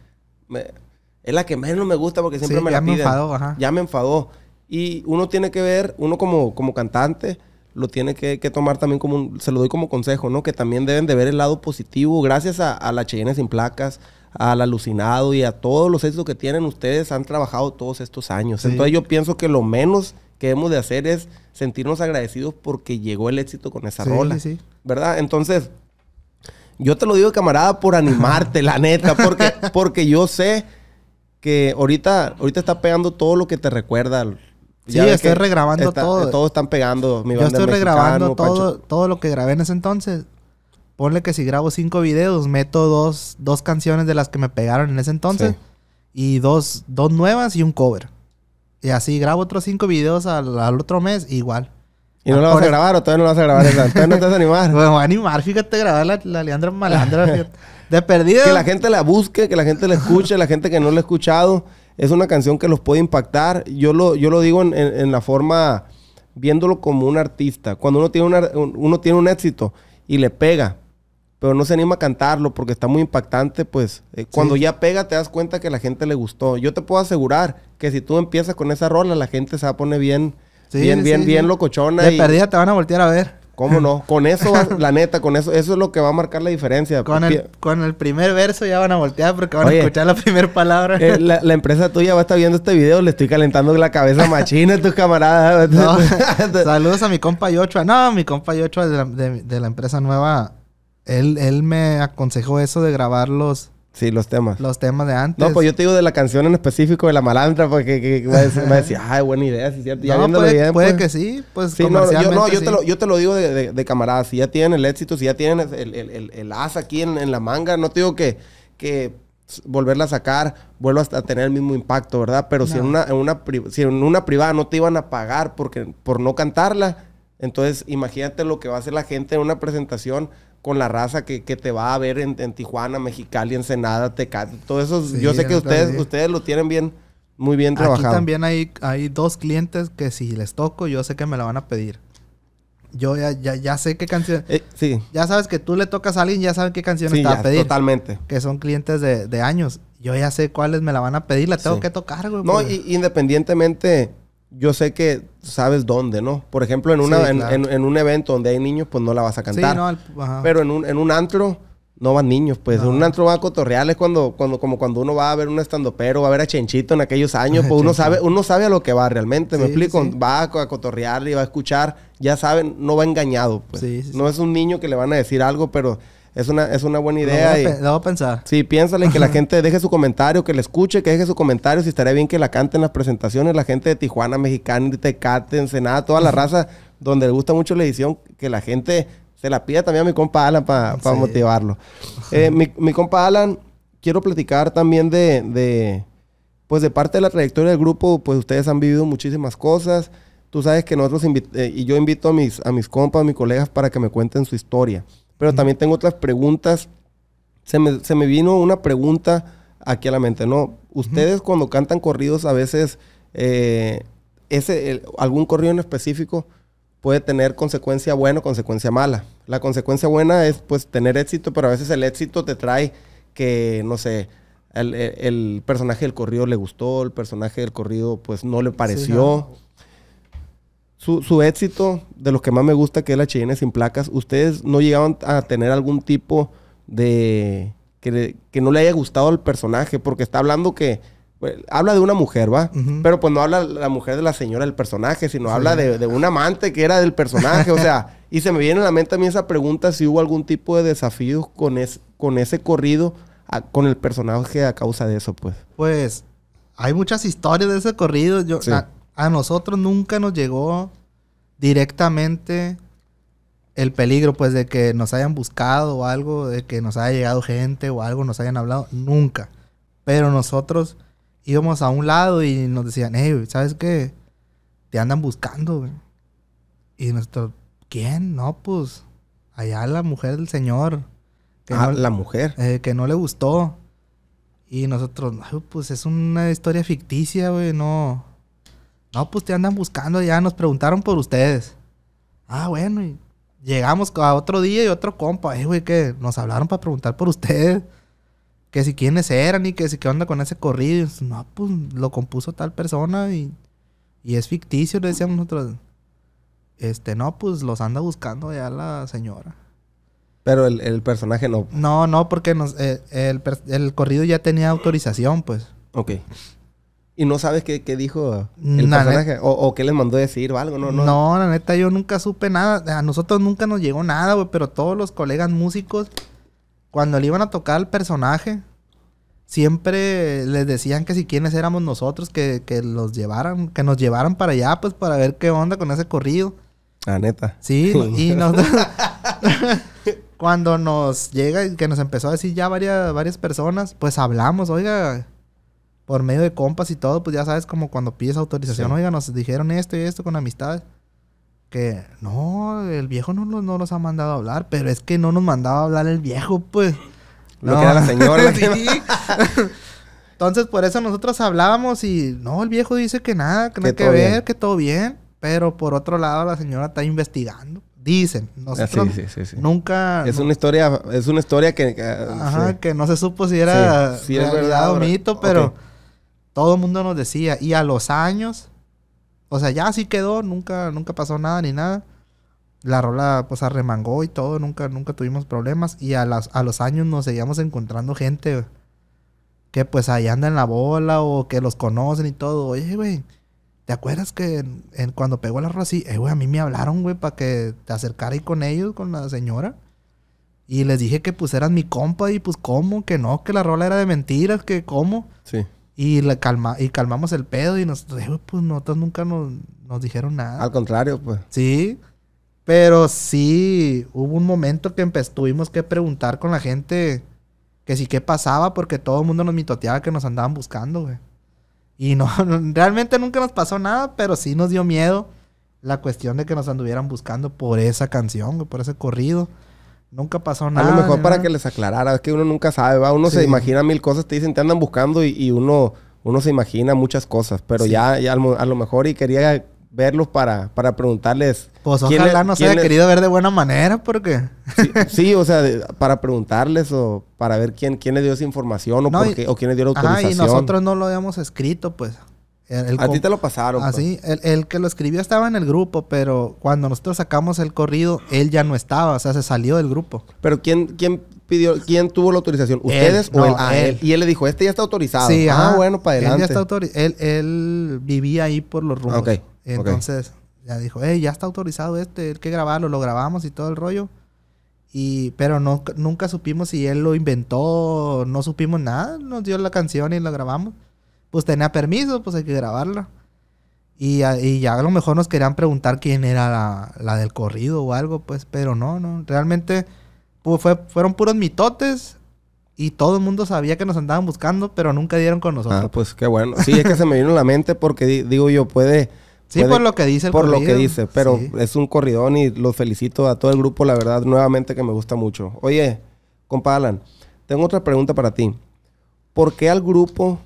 es la que menos me gusta porque siempre me la piden. Ya me enfadó, Ya me enfadó. Y uno tiene que ver, uno como, como cantante, lo tiene que, tomar también como un, se lo doy como consejo, ¿no? Que también deben de ver el lado positivo, gracias a, la Cheyenne sin placas, al alucinado y a todos los éxitos que tienen ustedes, han trabajado todos estos años. Entonces yo pienso que lo menos que hemos de hacer es sentirnos agradecidos porque llegó el éxito con esa sí, rola. Sí, ¿Verdad? Entonces, yo te lo digo, camarada, por animarte, la neta, porque, porque yo sé que ahorita, ahorita está pegando todo lo que te recuerda Sí, estoy regrabando todo. Todos están pegando. Mi Yo estoy regrabando todo, todo lo que grabé en ese entonces. Ponle que si grabo cinco videos, meto dos, dos canciones de las que me pegaron en ese entonces. Y dos, dos nuevas y un cover. Y así grabo otros cinco videos al, otro mes, igual. ¿Y no lo vas a grabar o todavía no lo vas a grabar? ¿Todavía no te vas a animar? Bueno, voy a animar, fíjate, grabar la, la Leandra Malandra. De perdida. Que la gente la busque, que la gente la escuche, la gente que no la ha escuchado es una canción que los puede impactar. Yo lo, yo lo digo en, la forma, viéndolo como un artista. Cuando uno tiene, uno tiene un éxito y le pega, pero no se anima a cantarlo porque está muy impactante, pues eh, cuando ya pega te das cuenta que la gente le gustó. Yo te puedo asegurar que si tú empiezas con esa rola, la gente se va a poner bien, bien, bien, bien locochona. De y... perdida te van a voltear a ver. ¿Cómo no? Con eso, la neta, con eso, eso es lo que va a marcar la diferencia. Con, el, con el primer verso ya van a voltear porque van a escuchar la primera palabra. Eh, la, empresa tuya va a estar viendo este video, le estoy calentando la cabeza machina a tus camaradas. saludos a mi compa Yochua. No, mi compa Yochua de la, de, la empresa nueva, él, él me aconsejó eso de grabar los Sí, los temas. Los temas de antes. No, pues yo te digo de la canción en específico de la malandra, porque ...me decía, ay, buena idea, sí, cierto. puede, pues. que sí, pues sí, no, yo, Te lo, digo de, de, camaradas. Si ya tienen el éxito, si ya tienen el, el, as aquí en, en, la manga, no te digo que, que volverla a sacar vuelva a tener el mismo impacto, ¿verdad? Pero si, en una, privada no te iban a pagar porque, por no cantarla, entonces imagínate lo que va a hacer la gente en una presentación con la raza que, te va a ver en, en Tijuana, Mexicali, Ensenada, Tecate, todo eso. yo sé que ustedes, ustedes lo tienen bien, muy bien trabajado. Aquí también hay, hay dos clientes que si les toco, yo sé que me la van a pedir. Yo ya, sé qué canción. Eh, sí. Ya sabes que tú le tocas a alguien, ya sabes qué canción te va a pedir. Totalmente. Que son clientes de, años. Yo ya sé cuáles me la van a pedir, la tengo que tocar, güey. No, y, independientemente yo sé que sabes dónde, ¿no? Por ejemplo, en, una, en, un evento donde hay niños, pues no la vas a cantar. Sí, no, Pero en un, en un antro no van niños, pues. En un antro va a cotorrear. cuando, cuando, como cuando uno va a ver un estandopero, va a ver a Chenchito en aquellos años. Pues uno sabe, uno sabe a lo que va realmente. ¿Me explico? Va a cotorrear y va a escuchar. Ya saben, no va engañado, pues. no es un niño que le van a decir algo, pero es una, es una buena idea. y, pensar. Sí, piénsale que la gente deje su comentario, que le escuche, que deje su comentario. Si estaría bien que la canten las presentaciones, la gente de Tijuana, Mexicana, Tecate, Ensenada, toda la raza donde le gusta mucho la edición, que la gente se la pida también a mi compa Alan para motivarlo. Eh, mi, compa Alan, quiero platicar también de, pues de parte de la trayectoria del grupo, pues ustedes han vivido muchísimas cosas. Tú sabes que nosotros, eh, y yo invito a mis, a mis compas, a mis colegas para que me cuenten su historia. Pero también tengo otras preguntas. Se me, se me vino una pregunta aquí a la mente, ¿no? Ustedes cuando cantan corridos a veces, eh, ese, algún corrido en específico puede tener consecuencia buena o consecuencia mala. La consecuencia buena es pues tener éxito, pero a veces el éxito te trae que, no sé, e, el, personaje del corrido le gustó, el personaje del corrido pues no le pareció su, su, éxito, de los que más me gusta, que es la Cheyenne sin placas, ¿ustedes no llegaban a tener algún tipo de... que, que no le haya gustado al personaje? Porque está hablando que... Pues, habla de una mujer, ¿va? Pero pues no habla la mujer de la señora del personaje, sino habla de, un amante que era del personaje, o sea... Y se me viene a la mente a mí esa pregunta si hubo algún tipo de desafíos con, con ese corrido, con el personaje a causa de eso, pues. Pues hay muchas historias de ese corrido. Yo, ah, a nosotros nunca nos llegó directamente el peligro, pues, de que nos hayan buscado o algo, de que nos haya llegado gente o algo, nos hayan hablado, nunca. Pero nosotros íbamos a un lado y nos decían, hey, ¿sabes qué? Te andan buscando, güey. Y nosotros, ¿quién? No, pues, allá la mujer del señor. ah, la mujer. Eh, que no le gustó. Y nosotros, pues es una historia ficticia, güey, no. No, pues te andan buscando ya, nos preguntaron por ustedes. Ah, bueno, y llegamos a otro día y otro compa, eh, güey, que nos hablaron para preguntar por ustedes. Que si quiénes eran y que si qué onda con ese corrido. no, pues lo compuso tal persona y, y es ficticio, decíamos nosotros. Este, no, pues los anda buscando ya la señora. Pero el, personaje no. No, no, porque eh, el, el corrido ya tenía autorización, pues. Ok. Y no sabes qué, dijo el personaje o, qué les mandó decir o algo, ¿no? No, la neta, yo nunca supe nada. A nosotros nunca nos llegó nada, güey, pero todos los colegas músicos, cuando le iban a tocar al personaje, siempre les decían que si quienes éramos nosotros, que, que los llevaran, que nos llevaran para allá, pues para ver qué onda con ese corrido. la neta. Sí, y nos... cuando nos llega y que nos empezó a decir ya varias, varias personas, pues hablamos, oiga, por medio de compas y todo, pues ya sabes, como cuando pides autorización, sí. oiga, nos dijeron esto y esto con amistades. Que no, el viejo no, no nos ha mandado a hablar, pero es que no nos mandaba a hablar el viejo, pues. Lo que era la señora. Entonces, por eso nosotros hablábamos y no, el viejo dice que nada, que, no hay que ver, que todo bien. Pero por otro lado, la señora está investigando. Dicen, nosotros ah, nunca... Es una historia, es una historia que... que Ajá, que no se supo si era, si es verdad, o mito, pero todo el mundo nos decía, y a los años, o sea, ya así quedó, nunca, nunca pasó nada ni nada. La rola pues arremangó y todo, nunca, nunca tuvimos problemas. Y a, las, a los años nos seguíamos encontrando gente que pues ahí anda en la bola o que los conocen y todo. Oye, güey, ¿te acuerdas que cuando pegó la rola así, eh, güey, a mí me hablaron, güey, para que te acercara y con ellos, con la señora? Y les dije que pues eras mi compa y pues cómo, que no, que la rola era de mentiras, que cómo. Sí. Y, la calma, y calmamos el pedo y eh, pues, nosotros, pues nunca nos, dijeron nada. Al contrario, pues. Sí. Pero sí, hubo un momento que tuvimos que preguntar con la gente que sí qué pasaba, porque todo el mundo nos mitoteaba que nos andaban buscando, güey. Y no, realmente nunca nos pasó nada, pero sí nos dio miedo la cuestión de que nos anduvieran buscando por esa canción, por ese corrido. Nunca pasó nada. A lo mejor para que les aclarara, es que uno nunca sabe, va. Uno se imagina mil cosas, te dicen, te andan buscando y, uno, uno se imagina muchas cosas, pero ya, a lo mejor y quería verlos para, para preguntarles. Pues ojalá no se haya querido ver de buena manera, porque. Sí, o sea, para preguntarles o para ver quién, quién le dio esa información o, quién le dio la autorización. Ah, y nosotros no lo habíamos escrito, pues a ti te lo pasaron. Así, ah, pues. el, que lo escribió estaba en el grupo, pero cuando nosotros sacamos el corrido, él ya no estaba, o sea, se salió del grupo. Pero ¿quién, quién pidió, quién tuvo la autorización? ¿Ustedes o ah, él? Y él le dijo, este ya está autorizado. Sí, ah, bueno, para adelante. Él, él, vivía ahí por los rumores. Entonces, ya dijo, hey, ya está autorizado este, hay que grabarlo, lo grabamos y todo el rollo. Y, pero no, nunca supimos si él lo inventó, no supimos nada, nos dio la canción y la grabamos pues tenía permiso, pues hay que grabarla. Y, ya a lo mejor nos querían preguntar quién era la, del corrido o algo, pues, pero no, no. Realmente pues, fue, fueron puros mitotes y todo el mundo sabía que nos andaban buscando, pero nunca dieron con nosotros. Ah, pues qué bueno. Sí, es que se me vino a la mente porque digo yo, puede. Sí, por lo que dice el Por lo que dice, pero es un corridón y los felicito a todo el grupo, la verdad, nuevamente que me gusta mucho. Oye, compadre Alan, tengo otra pregunta para ti. ¿Por qué al grupo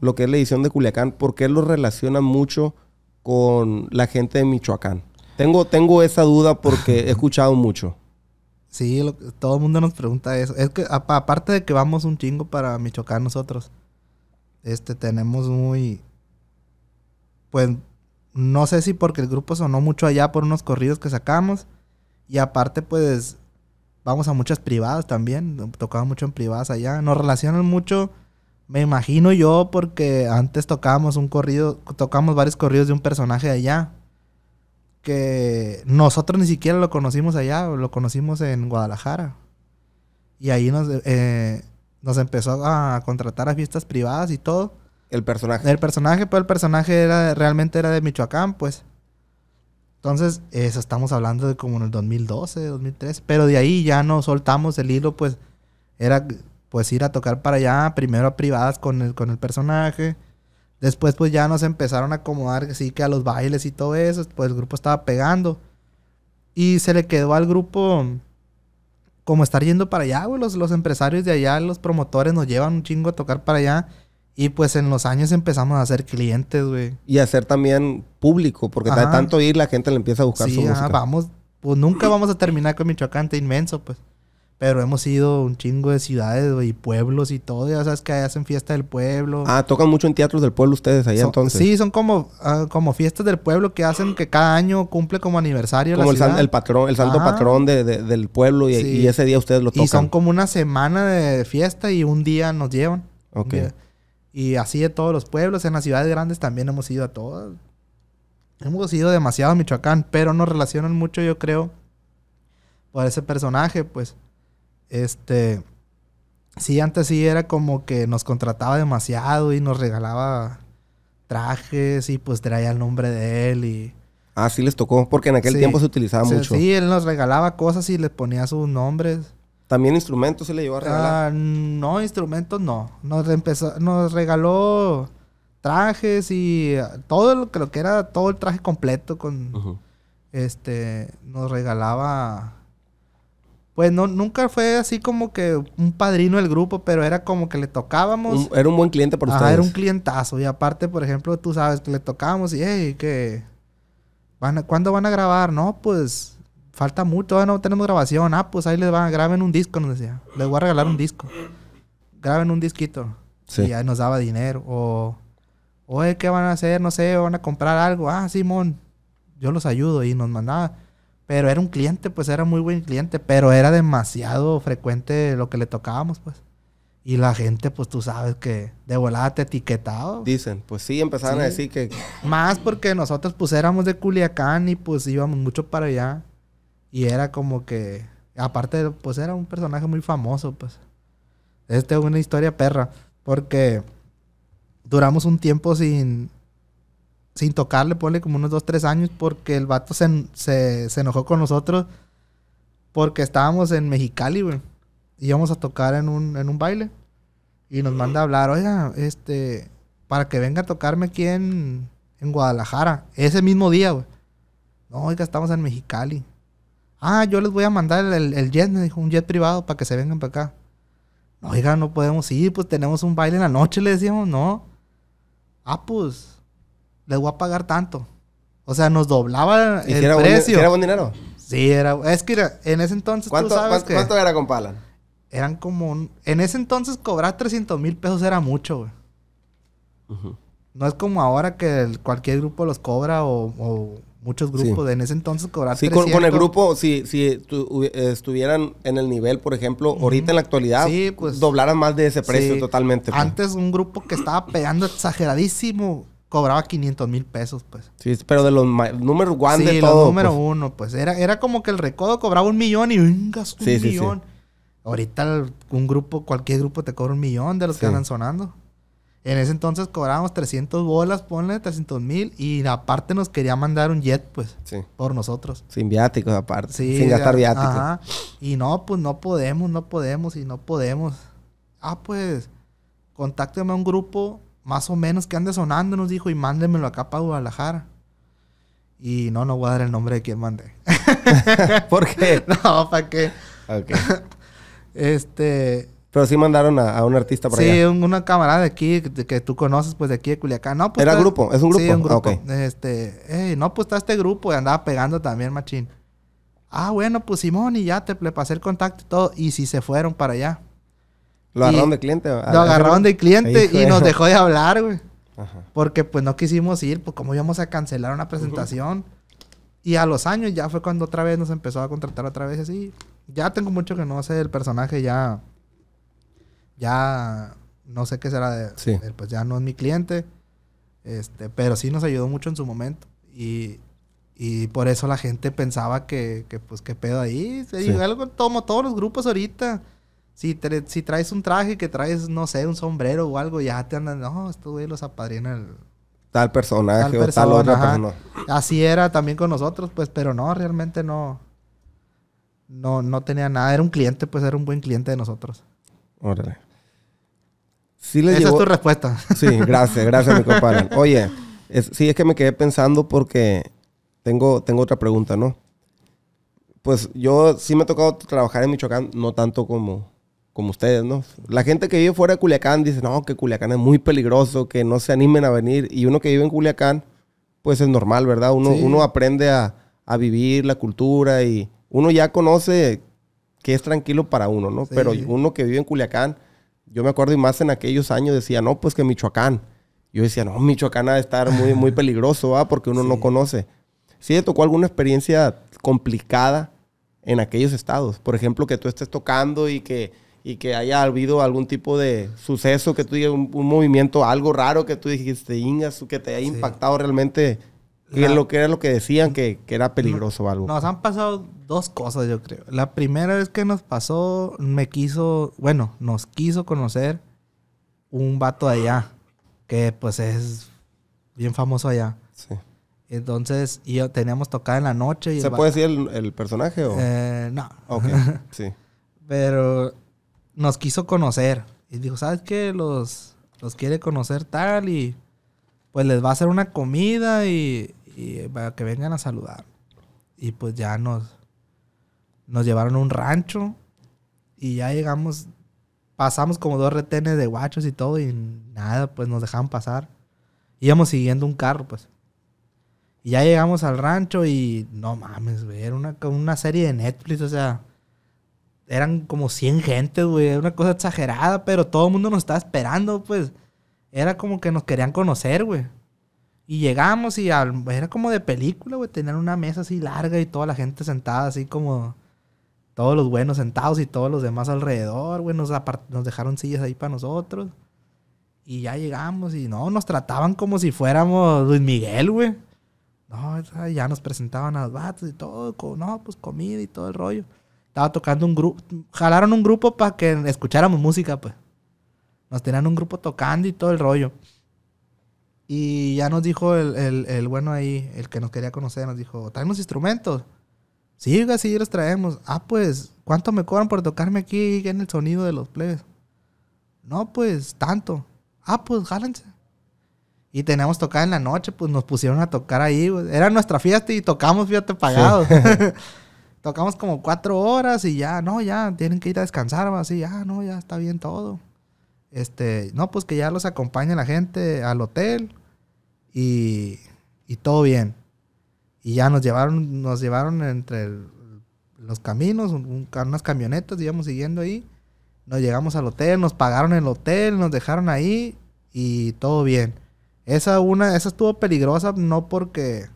lo que es la edición de Culiacán, ¿por qué lo relaciona mucho con la gente de Michoacán. Tengo, tengo esa duda porque he escuchado mucho. Sí, todo el mundo nos pregunta eso. Es que aparte de que vamos un chingo para Michoacán nosotros, este, tenemos muy... Pues no sé si porque el grupo sonó mucho allá por unos corridos que sacamos. Y aparte, pues, vamos a muchas privadas también. Tocaba mucho en privadas allá. Nos relacionan mucho me imagino yo porque antes tocábamos un corrido, tocamos varios corridos de un personaje allá que nosotros ni siquiera lo conocimos allá, lo conocimos en Guadalajara. Y ahí nos, eh, nos empezó a contratar a fiestas privadas y todo. El personaje. El personaje, Pero pues, el personaje era, realmente era de Michoacán, pues. Entonces, eso estamos hablando de como en el 2012, 2013. Pero de ahí ya no soltamos el hilo, pues. Era pues ir a tocar para allá, primero a privadas con el, con el personaje. Después pues ya nos empezaron a acomodar, sí que a los bailes y todo eso, pues el grupo estaba pegando. Y se le quedó al grupo como estar yendo para allá, güey, los, empresarios de allá, los promotores nos llevan un chingo a tocar para allá. Y pues en los años empezamos a hacer clientes, güey. Y a ser también público, porque de tanto ir la gente le empieza a buscar su música. vamos, pues nunca vamos a terminar con Michoacán, te inmenso, pues. Pero hemos ido un chingo de ciudades y pueblos y todo. Ya sabes que hacen fiesta del pueblo. Ah, tocan mucho en teatros del pueblo ustedes ahí entonces. Sí, son como, ah, como fiestas del pueblo que hacen que cada año cumple como aniversario. Como el, el patrón, el santo patrón del pueblo y, ese día ustedes lo tocan. Y son como una semana de fiesta y un día nos llevan. Ok. Y así de todos los pueblos, en las ciudades grandes también hemos ido a todas. Hemos ido demasiado a Michoacán, pero nos relacionan mucho, yo creo, por ese personaje, pues. Este, sí, antes sí era como que nos contrataba demasiado y nos regalaba trajes y pues traía el nombre de él y... Ah, sí les tocó, porque en aquel tiempo se utilizaba mucho. Sí, él nos regalaba cosas y le ponía sus nombres. ¿También instrumentos se le llevó a regalar? Ah, no, instrumentos no. Nos, nos regaló trajes y eh, todo lo, que era todo el traje completo con... Este, nos regalaba pues no, nunca fue así como que un padrino del grupo, pero era como que le tocábamos. era un buen cliente por ustedes. Ah, era un clientazo. Y aparte, por ejemplo, tú sabes que le tocábamos y, hey, que... Van ¿Cuándo van a grabar? No, pues falta mucho, no tenemos grabación. Ah, pues ahí les van, a graben un disco, nos decía. Les voy a regalar un disco. Graben un disquito. Y ahí nos daba dinero. O, oye, ¿qué van a hacer? No sé, van a comprar algo. Ah, Simón, yo los ayudo. Y nos mandaba. Pero era un cliente, pues era muy buen cliente, pero era demasiado frecuente lo que le tocábamos, pues. Y la gente, pues tú sabes que de volada te etiquetado. Dicen, pues sí, empezaron a decir que. Más porque nosotros, pues éramos de Culiacán y pues íbamos mucho para allá. Y era como que. Aparte, pues era un personaje muy famoso, pues. Esta es una historia perra, porque duramos un tiempo sin, sin tocarle, ponle como unos 2, 3 años, porque el vato se, se, enojó con nosotros porque estábamos en Mexicali, güey. Íbamos a tocar en un, en un baile. Y nos manda a hablar, oiga, este, para que venga a tocarme aquí en, Guadalajara. Ese mismo día, güey. No, oiga, estamos en Mexicali. Ah, yo les voy a mandar el, el jet, me dijo, un jet privado para que se vengan para acá. No, oiga, no podemos ir, pues tenemos un baile en la noche, le decíamos, no. Ah, pues, les voy a pagar tanto. O sea, nos doblaba el era precio. Buen, ¿Era buen dinero? Sí, era. Es que en ese entonces. ¿Cuánto, era con Palan? Eran como. en ese entonces cobrar 300 mil pesos era mucho, güey. No es como ahora que cualquier grupo los cobra o, muchos grupos. En ese entonces cobrar sí, 300. Sí, con, el grupo, si, si estuvieran en el nivel, por ejemplo, ahorita en la actualidad, pues, doblaran más de ese precio totalmente. Pues. Antes, un grupo que estaba pegando exageradísimo cobraba 500 mil pesos, pues. Sí, pero de los números one de todo. Sí, número pues. uno, pues. Era, era como que el recodo cobraba un millón y vengas un millón. Ahorita un grupo, cualquier grupo te cobra un millón de los que andan sonando. En ese entonces cobrábamos 300 bolas, ponle 300 mil. Y aparte nos quería mandar un jet, pues. Sí. Por nosotros. Sin viáticos aparte. Sí, sin gastar viáticos. Ajá. Y no, pues no podemos, no podemos y no podemos. Ah, pues, contácteme a un grupo más o menos que ande sonando, nos dijo, y mándemelo acá para Guadalajara. Y no, no voy a dar el nombre de quien mande ¿Por qué? No, ¿para qué? este. Pero sí mandaron a, un artista para allá. Sí, una camarada de aquí que, que, tú conoces, pues de aquí de Culiacán. No, pues, Era grupo, es un grupo. Sí, un grupo. Este, no, pues está este grupo y andaba pegando también, machín. Ah, bueno, pues Simón, y ya te le pasé el contacto y todo. Y si sí, se fueron para allá. Lo agarraron de cliente. Lo agarraron de cliente y nos dejó de hablar, güey. Porque pues no quisimos ir, pues como íbamos a cancelar una presentación. Y a los años ya fue cuando otra vez nos empezó a contratar otra vez así. Ya tengo mucho que no sé el personaje, ya... Ya... No sé qué será de... Él, pues ya no es mi cliente. Este, pero sí nos ayudó mucho en su momento. Y, y por eso la gente pensaba que, que pues qué pedo ahí. Se Algo tomo todos los grupos ahorita. Si, traes un traje que traes, no sé, un sombrero o algo, ya te andan, no, estos güeyes los apadrían el... Tal personaje o tal otra persona. Así era también con nosotros, pues, pero no, realmente no. No, no tenía nada. Era un cliente, pues, era un buen cliente de nosotros. Órale. Sí Esa es tu respuesta. Sí, gracias, gracias, mi compadre. Oye, sí, es que me quedé pensando porque tengo, tengo otra pregunta, ¿no? Pues yo sí me ha tocado trabajar en Michoacán, no tanto como, como ustedes, ¿no? La gente que vive fuera de Culiacán dice, no, que Culiacán es muy peligroso, que no se animen a venir. Y uno que vive en Culiacán, pues es normal, ¿verdad? Uno, uno aprende a, vivir la cultura y uno ya conoce que es tranquilo para uno, ¿no? Pero uno que vive en Culiacán, yo me acuerdo y más en aquellos años decía, no, pues que Michoacán. Yo decía, no, Michoacán ha de estar muy, muy peligroso, ¿ah? Porque uno no conoce. ¿Sí le tocó alguna experiencia complicada en aquellos estados? Por ejemplo, que tú estés tocando y que y que haya habido algún tipo de suceso que tú un, movimiento, algo raro que tú dijiste, ingas, que te haya impactado realmente, Y lo que era lo que decían, que, era peligroso o algo. Nos han pasado dos cosas, yo creo. La primera vez que nos pasó, me quiso, bueno, nos quiso conocer un vato de allá, que pues es bien famoso allá. Sí. Entonces, yo teníamos tocada en la noche. Y ¿Se puede decir el, el personaje o...? Eh, no. Ok, sí. Pero nos quiso conocer. Y dijo, ¿sabes qué? Los, los quiere conocer tal y pues les va a hacer una comida y, para que vengan a saludar. Y pues ya nos, nos llevaron a un rancho y ya llegamos, pasamos como dos retenes de guachos y todo y nada, pues nos dejaban pasar. Íbamos siguiendo un carro, pues. Y ya llegamos al rancho y no mames, güey, era una, una serie de Netflix, o sea, eran como 100 gente, güey. Era una cosa exagerada, pero todo el mundo nos estaba esperando, pues. Era como que nos querían conocer, güey. Y llegamos y era como de película, güey. Tenían una mesa así larga y toda la gente sentada así como... Todos los buenos sentados y todos los demás alrededor, güey. Nos, nos dejaron sillas ahí para nosotros. Y ya llegamos y no, nos trataban como si fuéramos Luis Miguel, güey. No, ya nos presentaban a los vatos y todo. No, pues comida y todo el rollo. Estaba tocando un grupo. Jalaron un grupo para que escucháramos música, pues. Nos tenían un grupo tocando y todo el rollo. Y ya nos dijo el, el, bueno ahí, el que nos quería conocer, nos dijo, traemos instrumentos. Sí, así los traemos. Ah, pues, ¿cuánto me cobran por tocarme aquí en el sonido de los plebes? No, pues, tanto. Ah, pues, jálense. Y teníamos tocar en la noche, pues nos pusieron a tocar ahí. Era nuestra fiesta y tocamos, fíjate, pagados. Tocamos como cuatro horas y ya, no, ya, tienen que ir a descansar, más así, ya, ah, no, ya está bien todo. Este, no, pues que ya los acompañe la gente al hotel y, todo bien. Y ya nos llevaron, nos llevaron entre los caminos, unas camionetas, íbamos siguiendo ahí. Nos llegamos al hotel, nos pagaron el hotel, nos dejaron ahí y todo bien. Esa una, esa estuvo peligrosa no porque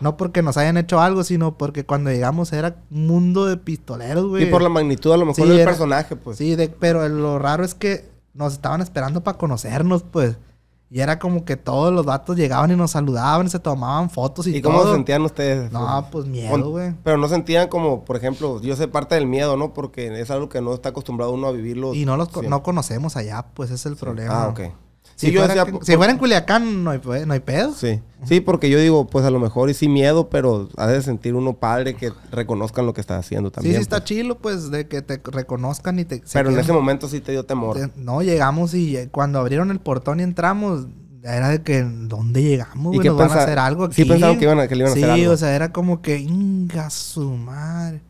no porque nos hayan hecho algo, sino porque cuando llegamos era mundo de pistoleros, güey. Y por la magnitud a lo mejor del personaje, pues. Sí, pero lo raro es que nos estaban esperando para conocernos, pues. Y era como que todos los vatos llegaban y nos saludaban, se tomaban fotos y, todo. ¿Y cómo sentían ustedes? No, pues, pues miedo, güey. Pero no sentían como, por ejemplo, yo sé parte del miedo, ¿no? Porque es algo que no está acostumbrado uno a vivirlo. Y no los no conocemos allá, pues es el problema. Ah, ok. Si, fuera, en Culiacán, no hay, pues, no hay pedo. Sí. sí, porque yo digo, pues a lo mejor y sí miedo, pero ha de sentir uno padre que reconozcan lo que está haciendo también. Sí, sí está pues. chilo, pues, de que te reconozcan y te... Pero en ese momento sí te dio temor. No, llegamos y eh, cuando abrieron el portón y entramos, era de que, ¿dónde llegamos, y ¿Nos van a hacer algo Sí pensaron que, iban a, que le iban a hacer algo. Sí, o sea, era como que, inga su madre.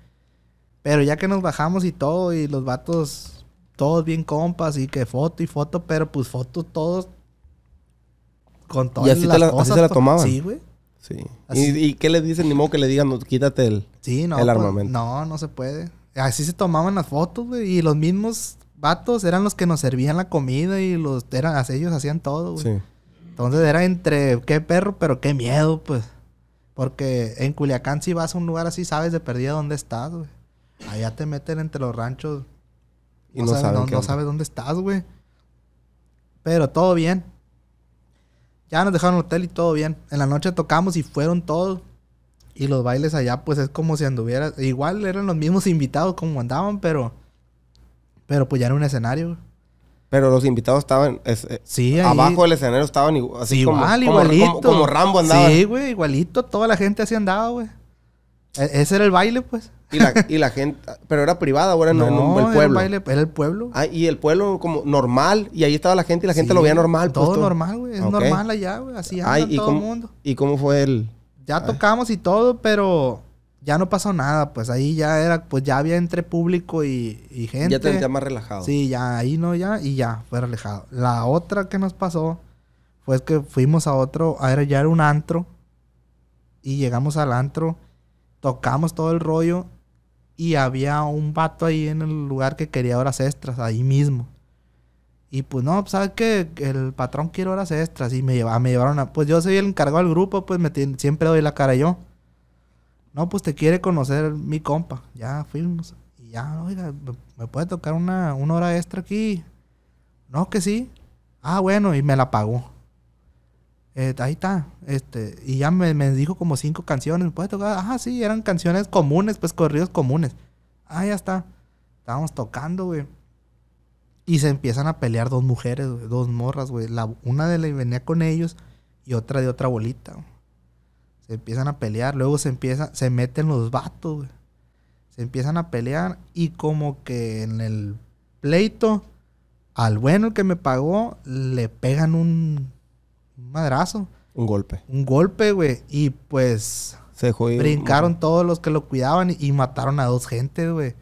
Pero ya que nos bajamos y todo, y los vatos todos bien compas y que foto y foto, pero pues fotos todos con todas ¿Y las Así se la tomaban? Sí, güey. Sí. ¿Y, qué le dicen? Ni modo que le digan, quítate el, el pues, armamento. no, no se puede. Así se tomaban las fotos, güey. Y los mismos vatos eran los que nos servían la comida y los eran, ellos hacían todo, güey. Sí. Entonces era entre qué perro, pero qué miedo, pues. Porque en Culiacán si vas a un lugar así, sabes de perdida dónde estás, güey. Allá te meten entre los ranchos no, no, dónde, sabe dónde estás, güey. Pero todo bien. Ya nos dejaron el hotel y todo bien. En la noche tocamos y fueron todos. Y los bailes allá, pues es como si anduvieras... Igual eran los mismos invitados como andaban, pero. Pero pues ya era un escenario. Pero los invitados estaban. Es, eh, sí, Abajo del escenario estaban así igual, igualito. como, Rambo andaba. Sí, güey, igualito. Toda la gente así andaba, güey. E-, ese era el baile, pues. Y la, gente, pero era privada, ahora no, el pueblo. Era, el baile, era el pueblo. Ah, y el pueblo como normal, y ahí estaba la gente y la gente lo veía normal. Pues, todo, normal, güey. Es normal allá, güey. Así anda todo el mundo. ¿Y cómo fue el...? Ya tocamos y todo, pero ya no pasó nada. Pues ahí ya era, pues ya había entre público y, gente. Ya te sentía más relajado. Sí, ya ahí no, ya, y ya, fue relajado. La otra que nos pasó fue que fuimos a otro, a ya era un antro, y llegamos al antro Tocamos todo el rollo y había un vato ahí en el lugar que quería horas extras, ahí mismo. Y pues no, pues, ¿sabes que El patrón quiere horas extras y me, lleva, me llevaron a... Pues yo soy el encargado del grupo, pues me siempre doy la cara yo. No, pues te quiere conocer mi compa. Ya fuimos. Y ya, oiga, ¿me puede tocar una, una hora extra aquí? No, que sí. Ah, bueno, y me la pagó. Eh, ahí está, este, y ya me, dijo como cinco canciones, puede tocar? Ah, sí, eran canciones comunes, pues corridos comunes. Ah, ya está. Estábamos tocando, güey. Y se empiezan a pelear dos mujeres, dos morras, güey. Una de la venía con ellos y otra de otra bolita. Se empiezan a pelear, luego se empieza, se meten los vatos, güey. Se empiezan a pelear y como que en el pleito, al bueno que me pagó, le pegan un un madrazo. Un golpe. Un golpe, güey. Y pues. Se jodió. Brincaron todos los que lo cuidaban y, mataron a dos gentes, güey.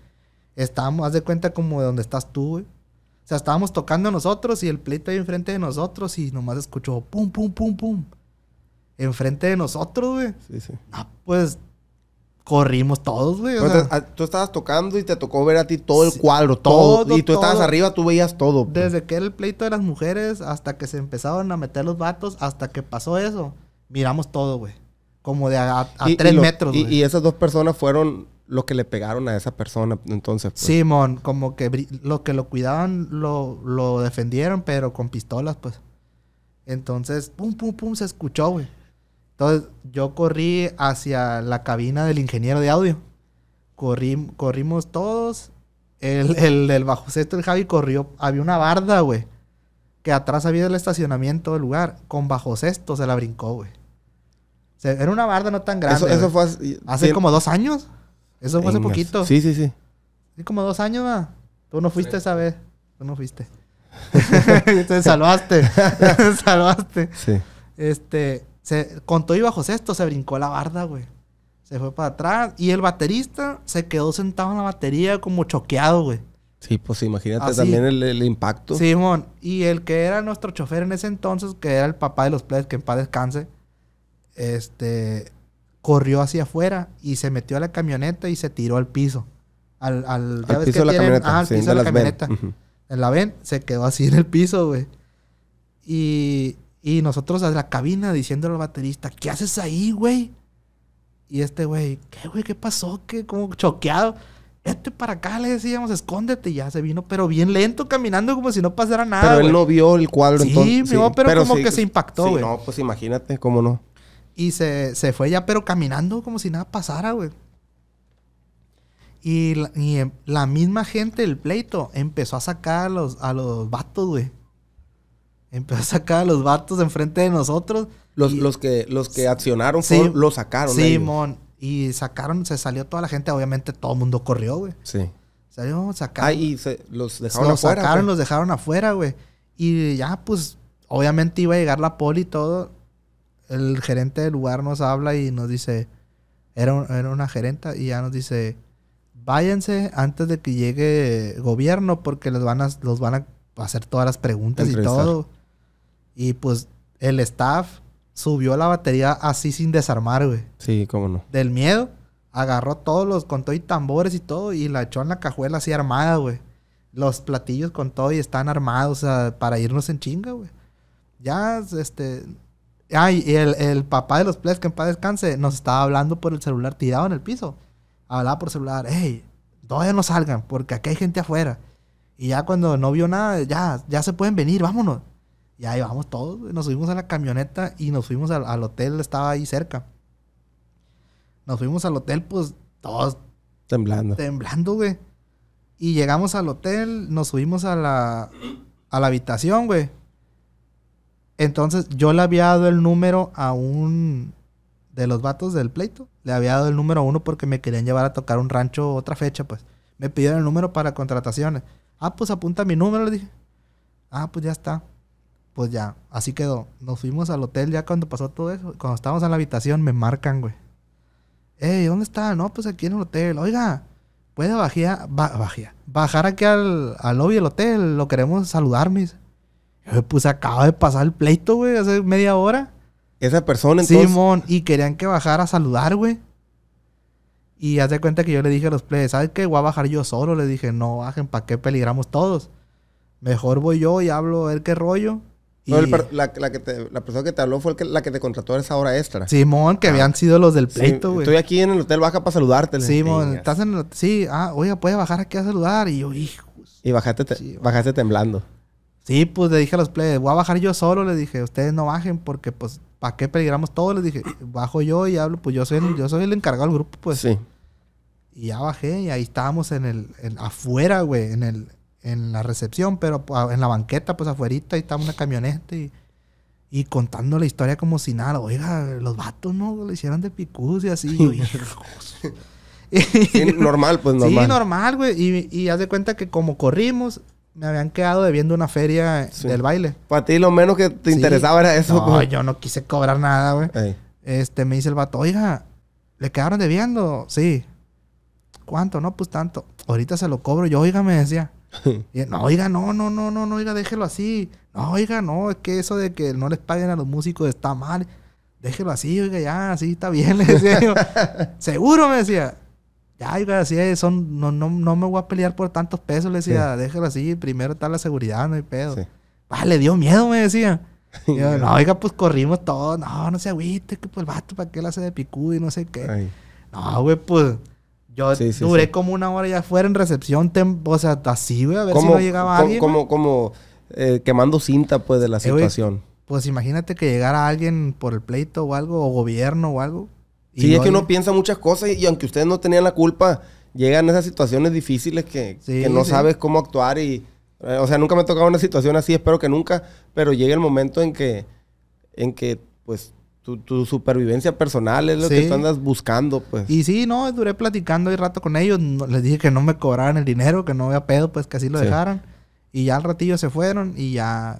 Estábamos, haz de cuenta como de donde estás tú, güey. O sea, estábamos tocando nosotros y el pleito ahí enfrente de nosotros y nomás escuchó pum, pum, pum, pum. Enfrente de nosotros, güey. Sí, sí. Ah, pues corrimos todos, güey. O sea. tú estabas tocando y te tocó ver a ti todo el cuadro, todo, y tú estabas arriba, tú veías todo. Pues. Desde que era el pleito de las mujeres hasta que se empezaron a meter los vatos, hasta que pasó eso, miramos todo, güey. Como de a, tres metros, Y, esas dos personas fueron lo que le pegaron a esa persona, entonces. Pues. Simón, como que lo que lo cuidaban lo, lo defendieron, pero con pistolas, pues. Entonces, pum, pum, pum, se escuchó, güey. Entonces yo corrí hacia la cabina del ingeniero de audio. corrimos todos. El, el, bajo cesto el Javi, corrió. Había una barda, güey. Que atrás había el estacionamiento del lugar. Con bajo sexto se la brincó, güey. era una barda no tan grande. Eso, fue hace, como dos años. Eso fue hace poquito. Sí, sí, sí. Hace como dos años, va. Tú no fuiste esa vez. Tú no fuiste. Te salvaste. Te salvaste. Sí. Este, se, contó y bajo esto, se brincó la barda, güey. Se fue para atrás y el baterista se quedó sentado en la batería como choqueado, güey. Sí, pues imagínate también el, impacto. Simón, y el que era nuestro chofer en ese entonces, que era el papá de los players, que en paz descanse, este, corrió hacia afuera y se metió a la camioneta y se tiró al piso. Al, piso de la camioneta. Ah, al piso de la, camioneta. En la ven, se quedó así en el piso, güey. Y y nosotros desde la cabina diciéndole al baterista, ¿qué haces ahí, güey? Y este güey, ¿qué, güey? ¿Qué pasó? ¿Qué? Como choqueado. Este para acá le decíamos, escóndete. Y ya se vino, pero bien lento, caminando como si no pasara nada. Pero él lo vio el cuadro entonces. sí, pero, como que pues, se impactó, güey. no, pues imagínate, cómo no. Y se, fue ya, pero caminando como si nada pasara, güey. Y la, em, misma gente el pleito empezó a sacar a los, a los vatos, güey empezó a sacar a los vatos enfrente de nosotros. Los, los, que, los que accionaron, sí, lo sacaron. Simón. Sí, y sacaron, se salió toda la gente. Obviamente todo el mundo corrió, güey. Sí. Salió, sacaron. Ah, y se, los dejaron los afuera. sacaron, los dejaron afuera, güey. Y ya, pues, obviamente iba a llegar la poli y todo. El gerente del lugar nos habla y nos dice... Era, era una gerenta y ya nos dice... Váyanse antes de que llegue gobierno porque les van a, los van a hacer todas las preguntas y todo. Y pues el staff subió la batería así sin desarmar, güey. Sí, cómo no. Del miedo, agarró todos los, con todo y tambores y todo, y la echó en la cajuela así armada, güey. Los platillos con todo y están armados, para irnos en chinga, güey. Ya, este. Ay, y el, papá de los plebes, que en paz descanse, nos estaba hablando por el celular tirado en el piso. Hablaba por celular, hey, todavía no salgan, porque aquí hay gente afuera. Y ya cuando no vio nada, ya, ya se pueden venir, vámonos. Y ahí vamos todos, nos subimos a la camioneta y nos fuimos al, hotel, estaba ahí cerca. Nos fuimos al hotel, pues todos. Temblando. Temblando, güey. Y llegamos al hotel, nos subimos a la, a la habitación, güey. Entonces yo le había dado el número a un de los vatos del pleito. Le había dado el número uno porque me querían llevar a tocar un rancho otra fecha, pues. Me pidieron el número para contrataciones. Ah, pues apunta mi número, le dije. Ah, pues ya está pues ya, así quedó. Nos fuimos al hotel ya cuando pasó todo eso. Cuando estábamos en la habitación, me marcan, güey. Ey, ¿dónde está? No, pues aquí en el hotel. Oiga, puede bajía, bajar aquí al, lobby del hotel. Lo queremos saludar, mis. Pues acaba de pasar el pleito, güey, hace media hora. Esa persona entonces. Simón, y querían que bajara a saludar, güey. Y haz cuenta que yo le dije a los pleitos... ¿sabes qué? Voy a bajar yo solo. Le dije, no bajen, ¿para qué peligramos todos? Mejor voy yo y hablo a ver qué rollo. No, la, la, persona que te habló fue la que te contrató a esa hora extra. Simón, que ah. habían sido los del pleito, güey. estoy aquí en el hotel, baja para saludarte. Simón, estás en el hotel. Sí, ah, oiga, puede bajar aquí a saludar. Y yo, hijos... Y bajaste, temblando. Sí, pues le dije a los pleitos voy a bajar yo solo. le dije, ustedes no bajen porque, pues, ¿para qué peligramos todos? le dije, bajo yo y hablo, pues yo soy el, yo soy el encargado del grupo, pues. Sí. Y ya bajé y ahí estábamos en el, afuera, güey, en el, en la recepción, pero ah, en la banqueta, pues afuerita, ahí estaba una camioneta y, contando la historia como si nada. Oiga, los vatos, ¿no? Le hicieron de picus y así. normal, pues normal. Sí, normal, güey. Y, haz de cuenta que como corrimos, me habían quedado debiendo una feria del baile. Para ti lo menos que te interesaba era eso. yo no quise cobrar nada, güey. Este, me dice el vato, oiga, ¿le quedaron debiendo? Sí. ¿Cuánto? No, pues tanto. Ahorita se lo cobro. Yo, oiga, me decía. no, oiga, no, no, no, no, oiga, déjelo así. No, oiga, no, es que eso de que no les paguen a los músicos está mal. Déjelo así, oiga, ya, así está bien, le decía yo. Seguro, me decía. Ya, oiga, así es, no, me voy a pelear por tantos pesos, le decía, déjelo así, primero está la seguridad, no hay pedo. Sí. Ah, le dio miedo, me decía. no, oiga, pues corrimos todos. No, no se güey, que pues el vato, ¿para qué la hace de picudo y no sé qué? No, güey, pues yo duré como una hora ya afuera en recepción, o sea, así, güey, a ver si no llegaba alguien. Como, como eh, quemando cinta, pues, de la eh, situación. pues imagínate que llegara alguien por el pleito o algo, o gobierno o algo. sí, es que uno piensa muchas cosas y, aunque ustedes no tenían la culpa, llegan esas situaciones difíciles que, no sabes cómo actuar y... Eh, o sea, nunca me ha tocado una situación así, espero que nunca, pero llega el momento en que, en que pues tu, supervivencia personal es lo que tú andas buscando, pues. Y sí, no, duré platicando ahí rato con ellos. les dije que no me cobraran el dinero, que no había pedo, pues que así lo dejaron dejaran. Y ya al ratillo se fueron y ya,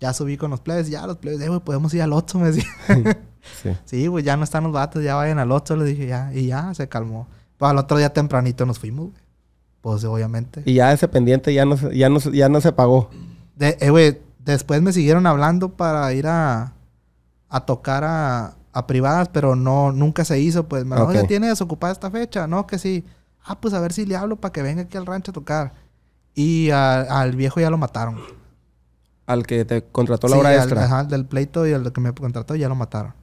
ya subí con los plebes. Ya los plebes, eh, güey, podemos ir al otro, me decían. sí. sí, pues ya no están los vatos, ya vayan al otro, les dije ya. Y ya se calmó. Pues al otro día tempranito nos fuimos, Pues obviamente. Y ya ese pendiente ya no, ya no, ya no se pagó. eh, güey, después me siguieron hablando para ir a a tocar a, a privadas, pero no, nunca se hizo, pues, me dijo, ¿tiene desocupada esta fecha? No, que sí. Ah, pues a ver si le hablo para que venga aquí al rancho a tocar. Y al viejo ya lo mataron. Al que te contrató la hora extra. del pleito y al que me contrató ya lo mataron.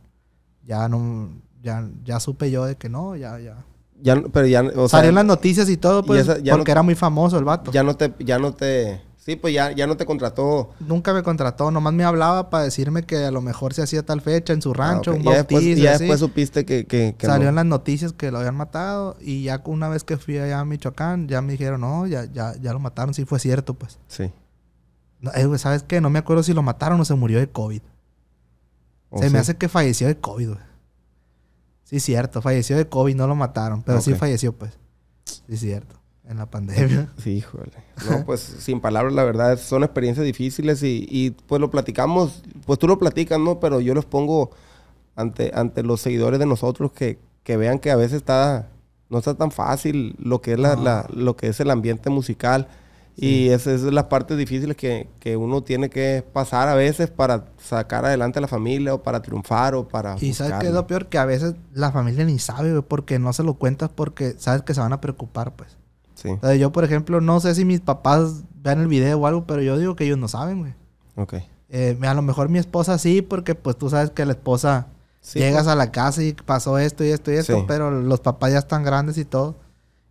Ya no, ya, supe yo de que no, ya, ya. Ya, pero ya, o sea, las noticias y todo, pues, porque era muy famoso el vato. Ya no te, ya no te Sí, pues ya, ya no te contrató. Nunca me contrató, nomás me hablaba para decirme que a lo mejor se hacía tal fecha en su ah, rancho, un ya bautizo. Después, ya después supiste que. que, Salió en las noticias que lo habían matado y ya una vez que fui allá a Michoacán, ya me dijeron, no, ya, ya, ya lo mataron, sí fue cierto, pues. Sí. No, eh, ¿sabes qué? No me acuerdo si lo mataron o se murió de COVID. Oh, se me hace que falleció de COVID, güey. Sí, cierto, falleció de COVID, no lo mataron, pero sí falleció, pues. Sí, cierto en la pandemia. Sí, híjole. No, pues sin palabras, la verdad, son experiencias difíciles y, y, pues lo platicamos, pues tú lo platicas, ¿no? Pero yo los pongo ante, ante los seguidores de nosotros que, vean que a veces está, no está tan fácil lo que es, la, lo que es el ambiente musical. Y esa es las partes difíciles que, uno tiene que pasar a veces para sacar adelante a la familia o para triunfar o para. Y sabes que es lo peor que a veces la familia ni sabe, porque no se lo cuentas porque sabes que se van a preocupar, pues. O sea, yo, por ejemplo, no sé si mis papás vean el video o algo, pero yo digo que ellos no saben, güey. Ok. Eh, a lo mejor mi esposa sí, porque pues tú sabes que la esposa... Llegas pues. a la casa y pasó esto y esto y esto, pero los papás ya están grandes y todo.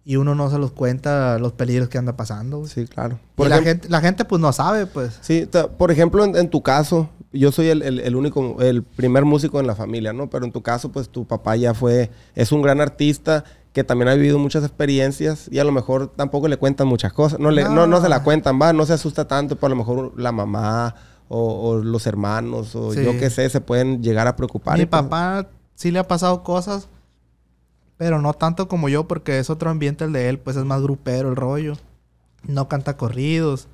Y uno no se los cuenta los peligros que anda pasando. Sí, claro. y la, gente, la gente pues no sabe, pues. Sí, por ejemplo, en, tu caso, yo soy el, el, el, único, el primer músico en la familia, ¿no? Pero en tu caso, pues tu papá ya fue, es un gran artista que también ha vivido muchas experiencias y a lo mejor tampoco le cuentan muchas cosas, no, le, no, no se la cuentan, va, no se asusta tanto, por a lo mejor la mamá o, los hermanos o yo qué sé, se pueden llegar a preocupar. Mi pues papá sí le ha pasado cosas, pero no tanto como yo porque es otro ambiente el de él, pues es más grupero el rollo, no canta corridos,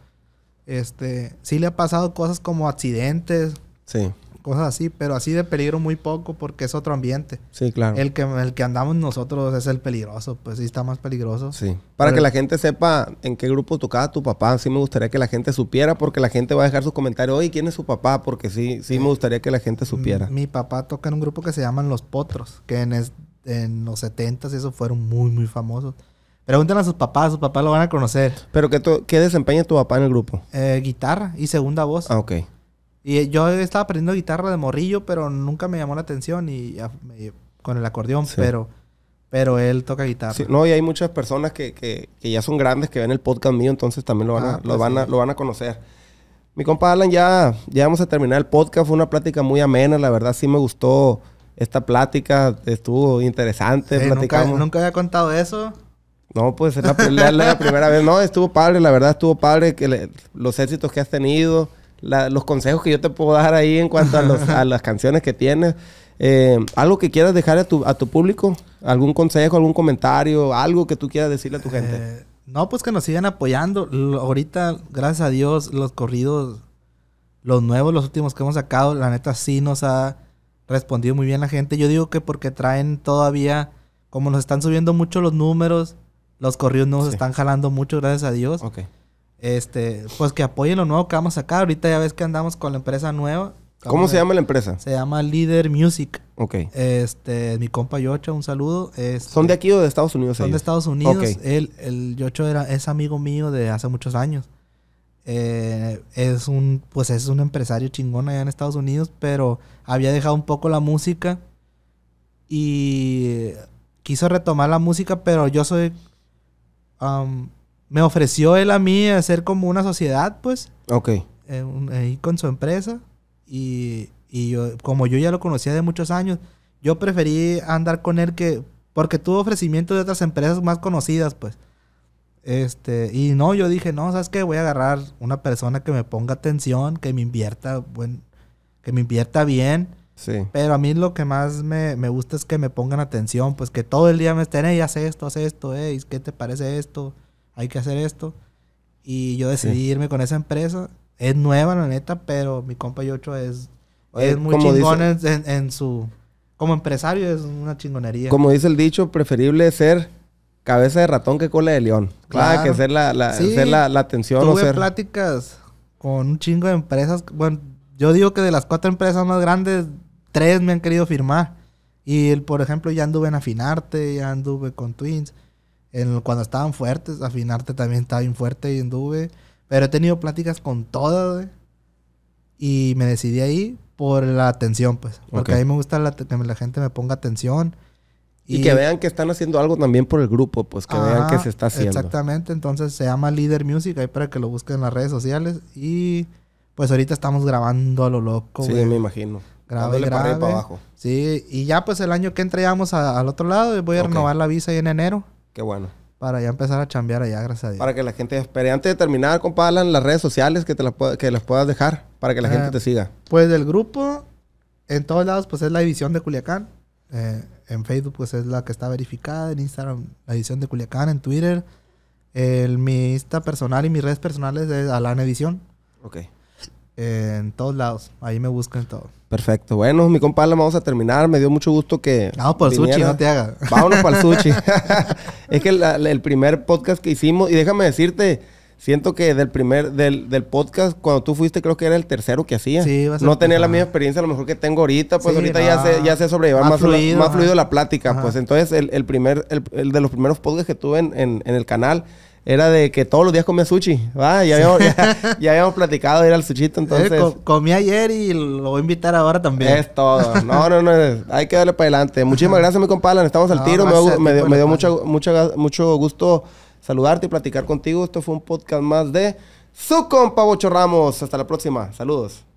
este, sí le ha pasado cosas como accidentes. Sí cosas así, pero así de peligro muy poco porque es otro ambiente. Sí, claro. El que, el que andamos nosotros es el peligroso, pues sí está más peligroso. Sí. Para que la gente sepa en qué grupo tocaba tu papá, sí me gustaría que la gente supiera porque la gente va a dejar sus comentarios, oye, ¿quién es su papá? Porque sí, sí me gustaría que la gente supiera. Mi, papá toca en un grupo que se llaman Los Potros, que en, los 70s eso fueron muy, muy famosos. Pregúntenle a sus papás, sus papás lo van a conocer. ¿Pero qué, qué desempeña tu papá en el grupo? Eh, guitarra y segunda voz. Ah, ok. Y eh, yo estaba aprendiendo guitarra de morrillo, pero nunca me llamó la atención y, con el acordeón, pero pero él toca guitarra. no, y hay muchas personas que, que, ya son grandes que ven el podcast mío, entonces también lo van, a, ah, lo pues van, a, lo van a conocer. Mi compa Alan, ya, ya vamos a terminar el podcast. Fue una plática muy amena, la verdad sí me gustó esta plática, estuvo interesante. Sí, nunca, nunca había contado eso. No, pues es la, primera vez. No, estuvo padre, la verdad estuvo padre que los éxitos que has tenido los consejos que yo te puedo dar ahí en cuanto a, las canciones que tienes. Eh, ¿Algo que quieras dejar a tu, público? ¿Algún consejo, algún comentario, algo que tú quieras decirle a tu gente? Eh, no, pues que nos sigan apoyando. ahorita, gracias a Dios, los corridos, los nuevos, los últimos que hemos sacado, la neta sí nos ha respondido muy bien la gente. Yo digo que porque traen todavía, como nos están subiendo mucho los números, los corridos nuevos están jalando mucho, gracias a Dios. Este, pues que apoyen lo nuevo que vamos a sacar. Ahorita ya ves que andamos con la empresa nueva. ¿Cómo se llama la empresa? Se llama Leader Music. Ok. Este, mi compa Yocho, un saludo. Este, ¿Son de aquí o de Estados Unidos? Son de Estados Unidos. el Yocho era, es amigo mío de hace muchos años. Eh, es un, pues es un empresario chingón allá en Estados Unidos, pero había dejado un poco la música y quiso retomar la música, pero yo soy, um, me ofreció él a mí hacer como una sociedad, pues. Ok. Eh, ahí con su empresa. Y, yo, como yo ya lo conocía de muchos años, yo preferí andar con él que. Porque tuvo ofrecimientos de otras empresas más conocidas, pues. Este, y no, yo dije, no, ¿sabes qué? Voy a agarrar una persona que me ponga atención, que me invierta, buen, que me invierta bien. Sí. Pero a mí lo que más me, me, gusta es que me pongan atención, pues que todo el día me estén, hey, haz esto, haz esto, hey, ¿qué te parece esto? hay que hacer esto. Y yo decidí irme con esa empresa. Es nueva, la neta, pero mi compa Yocho es, eh, es muy chingón en, su... Como empresario es una chingonería. Como dice el dicho, preferible ser cabeza de ratón que cola de león. Ah, claro. que ser la, la, ser la, la atención Tuve pláticas con un chingo de empresas. Bueno, yo digo que de las cuatro empresas más grandes, tres me han querido firmar. Y, por ejemplo, ya anduve en Afinarte, ya anduve con Twins. En, cuando estaban fuertes, afinarte también estaba bien fuerte y anduve. Pero he tenido pláticas con todas, güey. Y me decidí ahí por la atención, pues. Porque a mí me gusta la, que la gente me ponga atención. Y, que vean que están haciendo algo también por el grupo, pues que vean que se está haciendo. Exactamente, entonces se llama Leader Music, ahí para que lo busquen en las redes sociales. Y pues ahorita estamos grabando a lo loco. Sí, me imagino. Grave, grave. Para, abajo. Sí, y ya pues el año que entramos al otro lado, voy a renovar la visa ahí en enero. Qué bueno. Para ya empezar a chambear allá, gracias a Dios. Para que la gente Pero Antes de terminar, compadre las redes sociales que, te las, que las puedas dejar para que la gente eh, te siga. Pues del grupo, en todos lados, pues es la edición de Culiacán. Eh, en Facebook, pues es la que está verificada. En Instagram, la edición de Culiacán. En Twitter, el, mi Insta personal y mis redes personales es Alan Edición. Ok en todos lados. Ahí me buscan todo. Perfecto. Bueno, mi compadre, vamos a terminar. Me dio mucho gusto que. Vamos ah, para el sushi, no te hagas. Vámonos para el sushi. es que el primer podcast que hicimos, y déjame decirte, siento que del primer, del, podcast, cuando tú fuiste, creo que era el tercero que hacía. Sí, va a ser No tenía la misma experiencia a lo mejor que tengo ahorita, pues ahorita ya, sé, ya se sobrellevar más, más fluido, la, plática. Pues entonces, el, primer, el, de los primeros podcasts que tuve en, en el canal era de que todos los días comía sushi. ya, habíamos, platicado de ir al sushito, eh, entonces. comí ayer y lo voy a invitar ahora también. Es todo. No, no, no. Hay que darle para adelante. Muchísimas gracias, mi compadre. Estamos al tiro. Me, dio, mucho, mucho gusto saludarte y platicar contigo. Esto fue un podcast más de su compa Bocho Ramos. Hasta la próxima. Saludos.